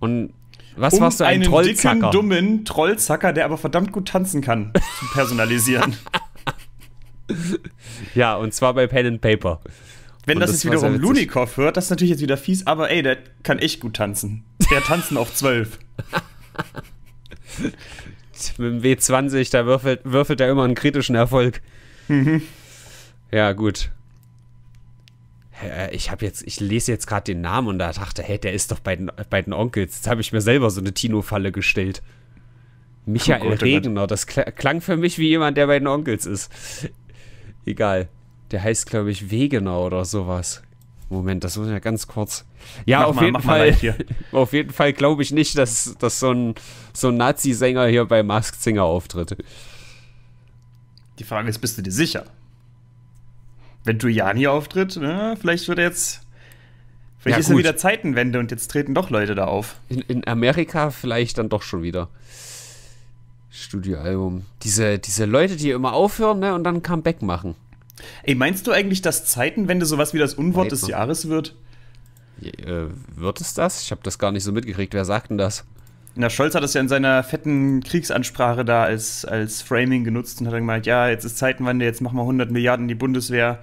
und was um warst du ein einen Trollzacker? dicken, dummen Trollzacker, der aber verdammt gut tanzen kann, zu personalisieren. ja, und zwar bei Pen and Paper. Wenn das, das jetzt wiederum Lunikov hört, das ist natürlich jetzt wieder fies, aber ey, der kann echt gut tanzen. Der tanzen auf zwölf. Mit dem W20, da würfelt, würfelt er immer einen kritischen Erfolg. Mhm. Ja, gut. Ich habe jetzt, ich lese jetzt gerade den Namen und da dachte, hey, der ist doch bei den, bei den Onkels. Jetzt habe ich mir selber so eine Tino-Falle gestellt. Michael oh, oh Regner, das klang für mich wie jemand, der bei den Onkels ist. Egal. Der heißt, glaube ich, Wegener oder sowas. Moment, das muss ja ganz kurz. Ja, auf, mal, jeden Fall, auf jeden Fall glaube ich nicht, dass, dass so ein, so ein Nazi-Sänger hier bei Masked Singer auftritt. Die Frage ist, bist du dir sicher? Wenn Giuliani auftritt, na, ne, vielleicht wird er jetzt. Vielleicht ja, ist er wieder Zeitenwende und jetzt treten doch Leute da auf. In, in Amerika vielleicht dann doch schon wieder. Studioalbum. Diese, diese Leute, die immer aufhören ne, und dann Comeback machen. Ey, meinst du eigentlich, dass Zeitenwende sowas wie das Unwort des Jahres wird? Je, äh, wird es das? Ich habe das gar nicht so mitgekriegt. Wer sagt denn das? Na, Scholz hat das ja in seiner fetten Kriegsansprache da als, als Framing genutzt und hat dann gemeint, ja, jetzt ist Zeitenwende, jetzt machen wir 100 Milliarden in die Bundeswehr.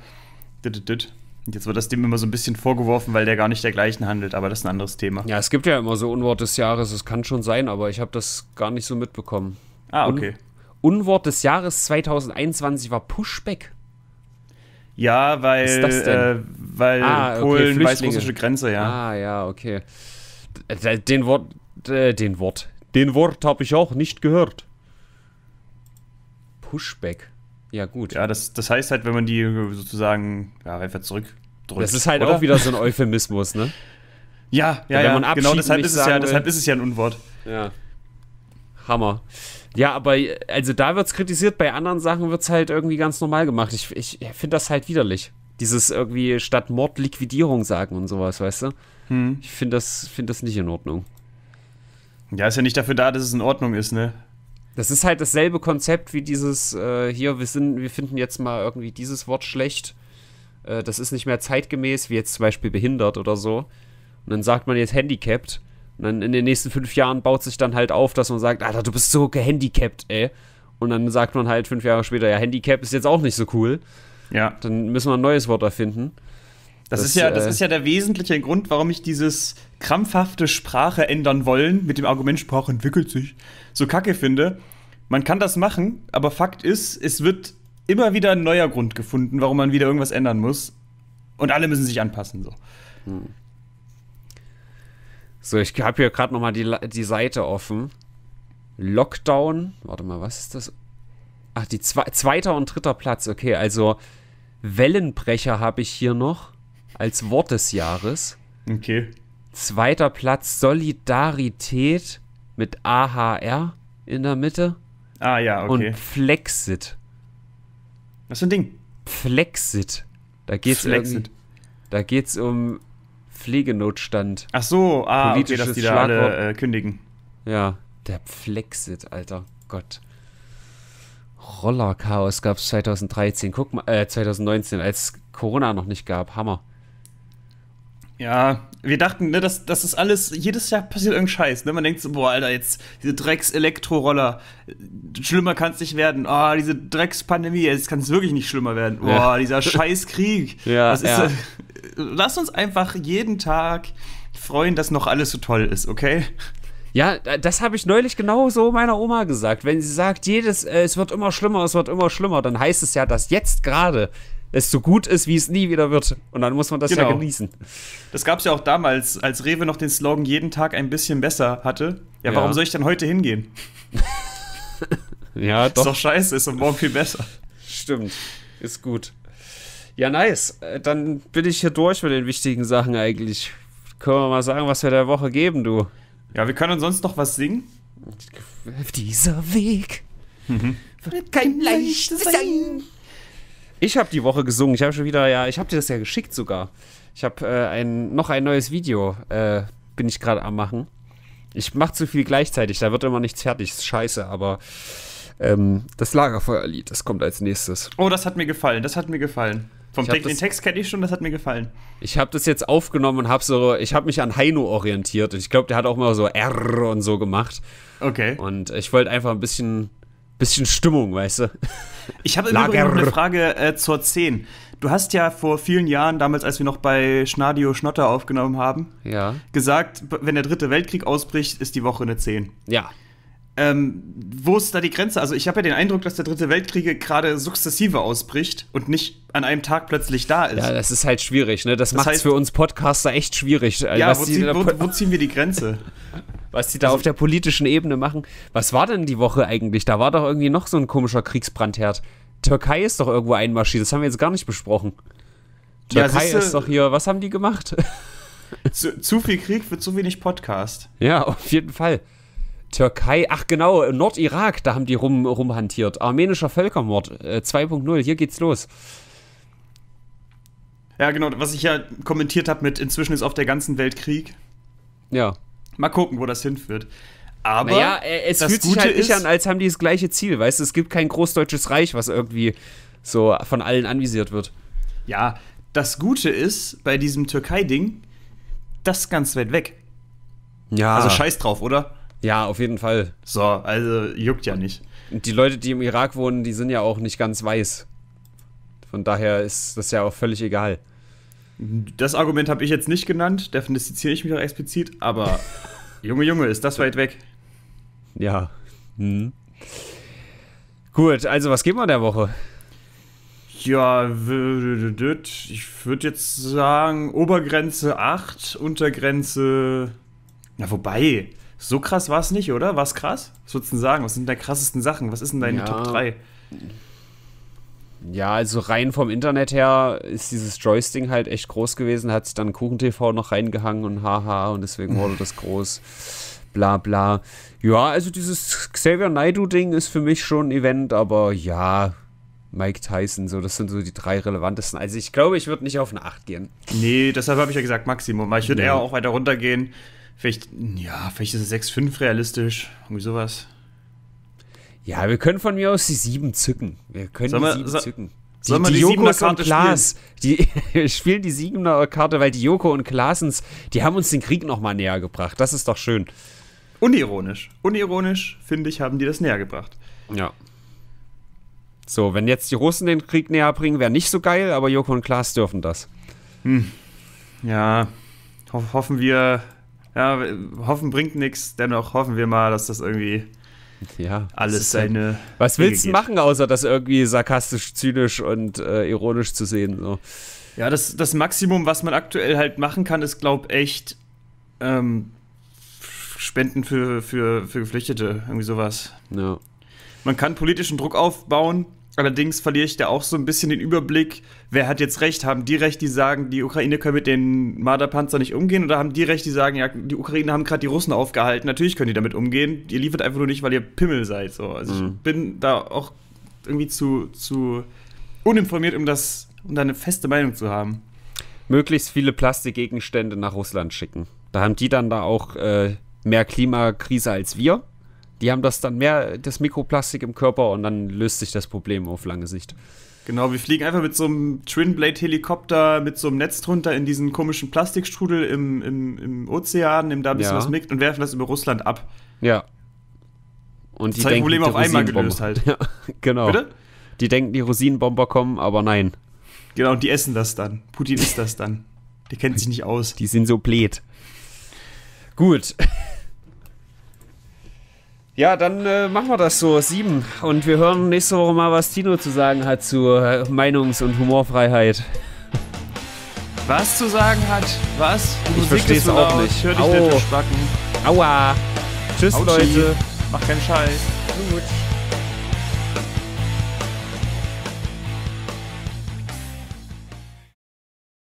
Dit, dit, und jetzt wird das dem immer so ein bisschen vorgeworfen, weil der gar nicht dergleichen handelt, aber das ist ein anderes Thema. Ja, es gibt ja immer so Unwort des Jahres, es kann schon sein, aber ich habe das gar nicht so mitbekommen. Ah, okay. Un Unwort des Jahres 2021 war Pushback. Ja, weil, äh, weil ah, okay, Polen weiß-russische Grenze, ja. Ah, ja, okay. Äh, äh, äh, den Wort, den Wort, den Wort habe ich auch nicht gehört. Pushback. Ja, gut. Ja, das, das heißt halt, wenn man die sozusagen ja, einfach zurückdrückt. Das ist halt oder? auch wieder so ein Euphemismus, ne? ja, ja, ja. genau deshalb ist, es ja, deshalb ist es ja ein Unwort. Ja. Hammer. Ja, aber also da es kritisiert, bei anderen Sachen wird es halt irgendwie ganz normal gemacht. Ich, ich finde das halt widerlich. Dieses irgendwie statt Mord Liquidierung sagen und sowas, weißt du? Hm. Ich finde das, find das nicht in Ordnung. Ja, ist ja nicht dafür da, dass es in Ordnung ist, ne? Das ist halt dasselbe Konzept wie dieses, äh, hier, wir, sind, wir finden jetzt mal irgendwie dieses Wort schlecht. Äh, das ist nicht mehr zeitgemäß, wie jetzt zum Beispiel behindert oder so. Und dann sagt man jetzt handicapped. Und dann in den nächsten fünf Jahren baut sich dann halt auf, dass man sagt, Alter, du bist so gehandicapt, ey. Und dann sagt man halt fünf Jahre später, ja, Handicap ist jetzt auch nicht so cool. Ja. Dann müssen wir ein neues Wort erfinden. Das, das ist ja, das äh, ist ja der wesentliche Grund, warum ich dieses krampfhafte Sprache ändern wollen mit dem Argument, Sprache entwickelt sich, so kacke finde. Man kann das machen, aber Fakt ist, es wird immer wieder ein neuer Grund gefunden, warum man wieder irgendwas ändern muss. Und alle müssen sich anpassen, so. Hm. So, ich habe hier gerade nochmal die, die Seite offen. Lockdown. Warte mal, was ist das? Ach, die zwei, zweiter und dritter Platz. Okay, also Wellenbrecher habe ich hier noch als Wort des Jahres. Okay. Zweiter Platz Solidarität mit AHR in der Mitte. Ah ja, okay. Und Flexit. Was für ein Ding? Flexit. Da geht es um Pflegenotstand. Ach so, ah, okay, dass die da alle äh, kündigen. Ja, der Flexit, Alter. Gott. Rollerchaos gab es 2013. Guck mal, äh, 2019, als Corona noch nicht gab. Hammer. Ja, wir dachten, ne, das, das ist alles, jedes Jahr passiert irgendein Scheiß, ne? Man denkt so, boah, Alter, jetzt diese Drecks-Elektroroller, schlimmer kann es nicht werden. Ah, oh, diese Drecks-Pandemie, jetzt kann es wirklich nicht schlimmer werden. Boah, ja. dieser Scheiß Krieg. ja, Was ist ja lass uns einfach jeden Tag freuen, dass noch alles so toll ist, okay? Ja, das habe ich neulich genauso meiner Oma gesagt. Wenn sie sagt, jedes, äh, es wird immer schlimmer, es wird immer schlimmer, dann heißt es ja, dass jetzt gerade es so gut ist, wie es nie wieder wird. Und dann muss man das genau. ja genießen. Das gab es ja auch damals, als Rewe noch den Slogan jeden Tag ein bisschen besser hatte. Ja, ja. warum soll ich denn heute hingehen? ja, doch. Ist doch scheiße, ist und morgen viel besser. Stimmt, ist gut. Ja, nice. Äh, dann bin ich hier durch mit den wichtigen Sachen eigentlich. Können wir mal sagen, was wir der Woche geben, du? Ja, wir können sonst noch was singen. Dieser Weg mhm. wird kein leichtes sein. Ich habe die Woche gesungen. Ich habe schon wieder, ja, ich habe dir das ja geschickt sogar. Ich habe äh, ein, noch ein neues Video, äh, bin ich gerade am machen. Ich mache zu viel gleichzeitig, da wird immer nichts fertig. Ist scheiße, aber ähm, das Lagerfeuerlied, das kommt als nächstes. Oh, das hat mir gefallen, das hat mir gefallen. Vom Text, den Text kenne ich schon, das hat mir gefallen. Ich habe das jetzt aufgenommen und habe so, ich habe mich an Heino orientiert und ich glaube, der hat auch mal so R und so gemacht. Okay. Und ich wollte einfach ein bisschen, bisschen Stimmung, weißt du. Ich habe übrigens noch eine Frage äh, zur 10. Du hast ja vor vielen Jahren, damals als wir noch bei Schnadio Schnotter aufgenommen haben, ja. gesagt, wenn der dritte Weltkrieg ausbricht, ist die Woche eine 10. Ja, ähm, wo ist da die Grenze? Also ich habe ja den Eindruck, dass der Dritte Weltkrieg gerade sukzessive ausbricht und nicht an einem Tag plötzlich da ist. Ja, das ist halt schwierig, ne? Das, das macht es für uns Podcaster echt schwierig. Äh, ja, wo, zieh, wo, wo, ziehen wir die Grenze? was die da also, auf der politischen Ebene machen. Was war denn die Woche eigentlich? Da war doch irgendwie noch so ein komischer Kriegsbrandherd. Türkei ist doch irgendwo einmarschiert. Das haben wir jetzt gar nicht besprochen. Türkei ja, ist doch hier. Was haben die gemacht? zu, zu viel Krieg für zu wenig Podcast. Ja, auf jeden Fall. Türkei, ach genau, Nordirak, da haben die rum, rumhantiert. Armenischer Völkermord äh, 2.0, hier geht's los. Ja, genau, was ich ja kommentiert habe mit inzwischen ist auf der ganzen Welt Krieg. Ja. Mal gucken, wo das hinführt. Aber naja, äh, es fühlt sich Gute halt nicht ist, an, als haben die das gleiche Ziel, weißt du? Es gibt kein großdeutsches Reich, was irgendwie so von allen anvisiert wird. Ja, das Gute ist bei diesem Türkei-Ding, das ist ganz weit weg. Ja. Also scheiß drauf, oder? Ja, auf jeden Fall. So, also juckt ja nicht. Und die Leute, die im Irak wohnen, die sind ja auch nicht ganz weiß. Von daher ist das ja auch völlig egal. Das Argument habe ich jetzt nicht genannt, definiziere ich mich auch explizit, aber Junge, Junge, ist das weit weg. Ja. Hm. Gut, also was geht mal der Woche? Ja, ich würde jetzt sagen, Obergrenze 8, Untergrenze. Na, wobei. So krass war es nicht, oder? War es krass? Was würdest du sagen? Was sind deine krassesten Sachen? Was ist denn deine ja. Top 3? Ja, also rein vom Internet her ist dieses Joystick halt echt groß gewesen, hat sich dann KuchenTV noch reingehangen und haha und deswegen wurde das groß. Bla bla. Ja, also dieses Xavier Naidoo-Ding ist für mich schon ein Event, aber ja, Mike Tyson, so, das sind so die drei relevantesten. Also ich glaube, ich würde nicht auf eine 8 gehen. Nee, deshalb habe ich ja gesagt Maximum, weil ich würde nee. eher auch weiter runtergehen. Vielleicht, ja, vielleicht ist es 6-5 realistisch, irgendwie sowas. Ja, wir können von mir aus die 7 zücken. Wir können soll die 7 so, zücken. Die, soll die, die Jokos und Klaas, spielen? wir spielen die 7er Karte, weil die Joko und Klaasens, die haben uns den Krieg nochmal näher gebracht. Das ist doch schön. Unironisch. Unironisch, finde ich, haben die das näher gebracht. Ja. So, wenn jetzt die Russen den Krieg näher bringen, wäre nicht so geil, aber Joko und Klaas dürfen das. Hm. Ja, ho hoffen wir, ja, hoffen bringt nichts, dennoch hoffen wir mal, dass das irgendwie ja, alles seine. Halt, was willst du machen, außer das irgendwie sarkastisch, zynisch und äh, ironisch zu sehen? So. Ja, das, das Maximum, was man aktuell halt machen kann, ist, glaube ich, echt ähm, Spenden für, für, für Geflüchtete, irgendwie sowas. Ja. Man kann politischen Druck aufbauen, Allerdings verliere ich da auch so ein bisschen den Überblick, wer hat jetzt recht? Haben die recht, die sagen, die Ukraine können mit den Marderpanzer nicht umgehen? Oder haben die recht, die sagen, ja, die Ukraine haben gerade die Russen aufgehalten, natürlich können die damit umgehen. Ihr liefert einfach nur nicht, weil ihr Pimmel seid. So. Also mhm. ich bin da auch irgendwie zu, zu uninformiert, um, das, um da eine feste Meinung zu haben. Möglichst viele Plastikgegenstände nach Russland schicken. Da haben die dann da auch äh, mehr Klimakrise als wir. Die haben das dann mehr, das Mikroplastik im Körper und dann löst sich das Problem auf lange Sicht. Genau, wir fliegen einfach mit so einem twinblade helikopter mit so einem Netz drunter in diesen komischen Plastikstrudel im, im, im Ozean, nehmen da ein bisschen ja. was mit und werfen das über Russland ab. Ja. Und das die denken, Problem die auf einmal gelöst halt. Ja, genau. Bitte? Die denken, die Rosinenbomber kommen, aber nein. Genau, und die essen das dann. Putin isst das dann. Der kennt sich nicht aus. Die sind so blöd. Gut. Ja, dann äh, machen wir das so, sieben. Und wir hören nächste Woche mal, was Tino zu sagen hat zur äh, Meinungs- und Humorfreiheit. Was zu sagen hat? Was? Die ich verstehe es auch nicht. Ich hör dich Au. nicht Spacken. Aua. Tschüss, Auchi. Leute. Mach keinen Scheiß. Gut.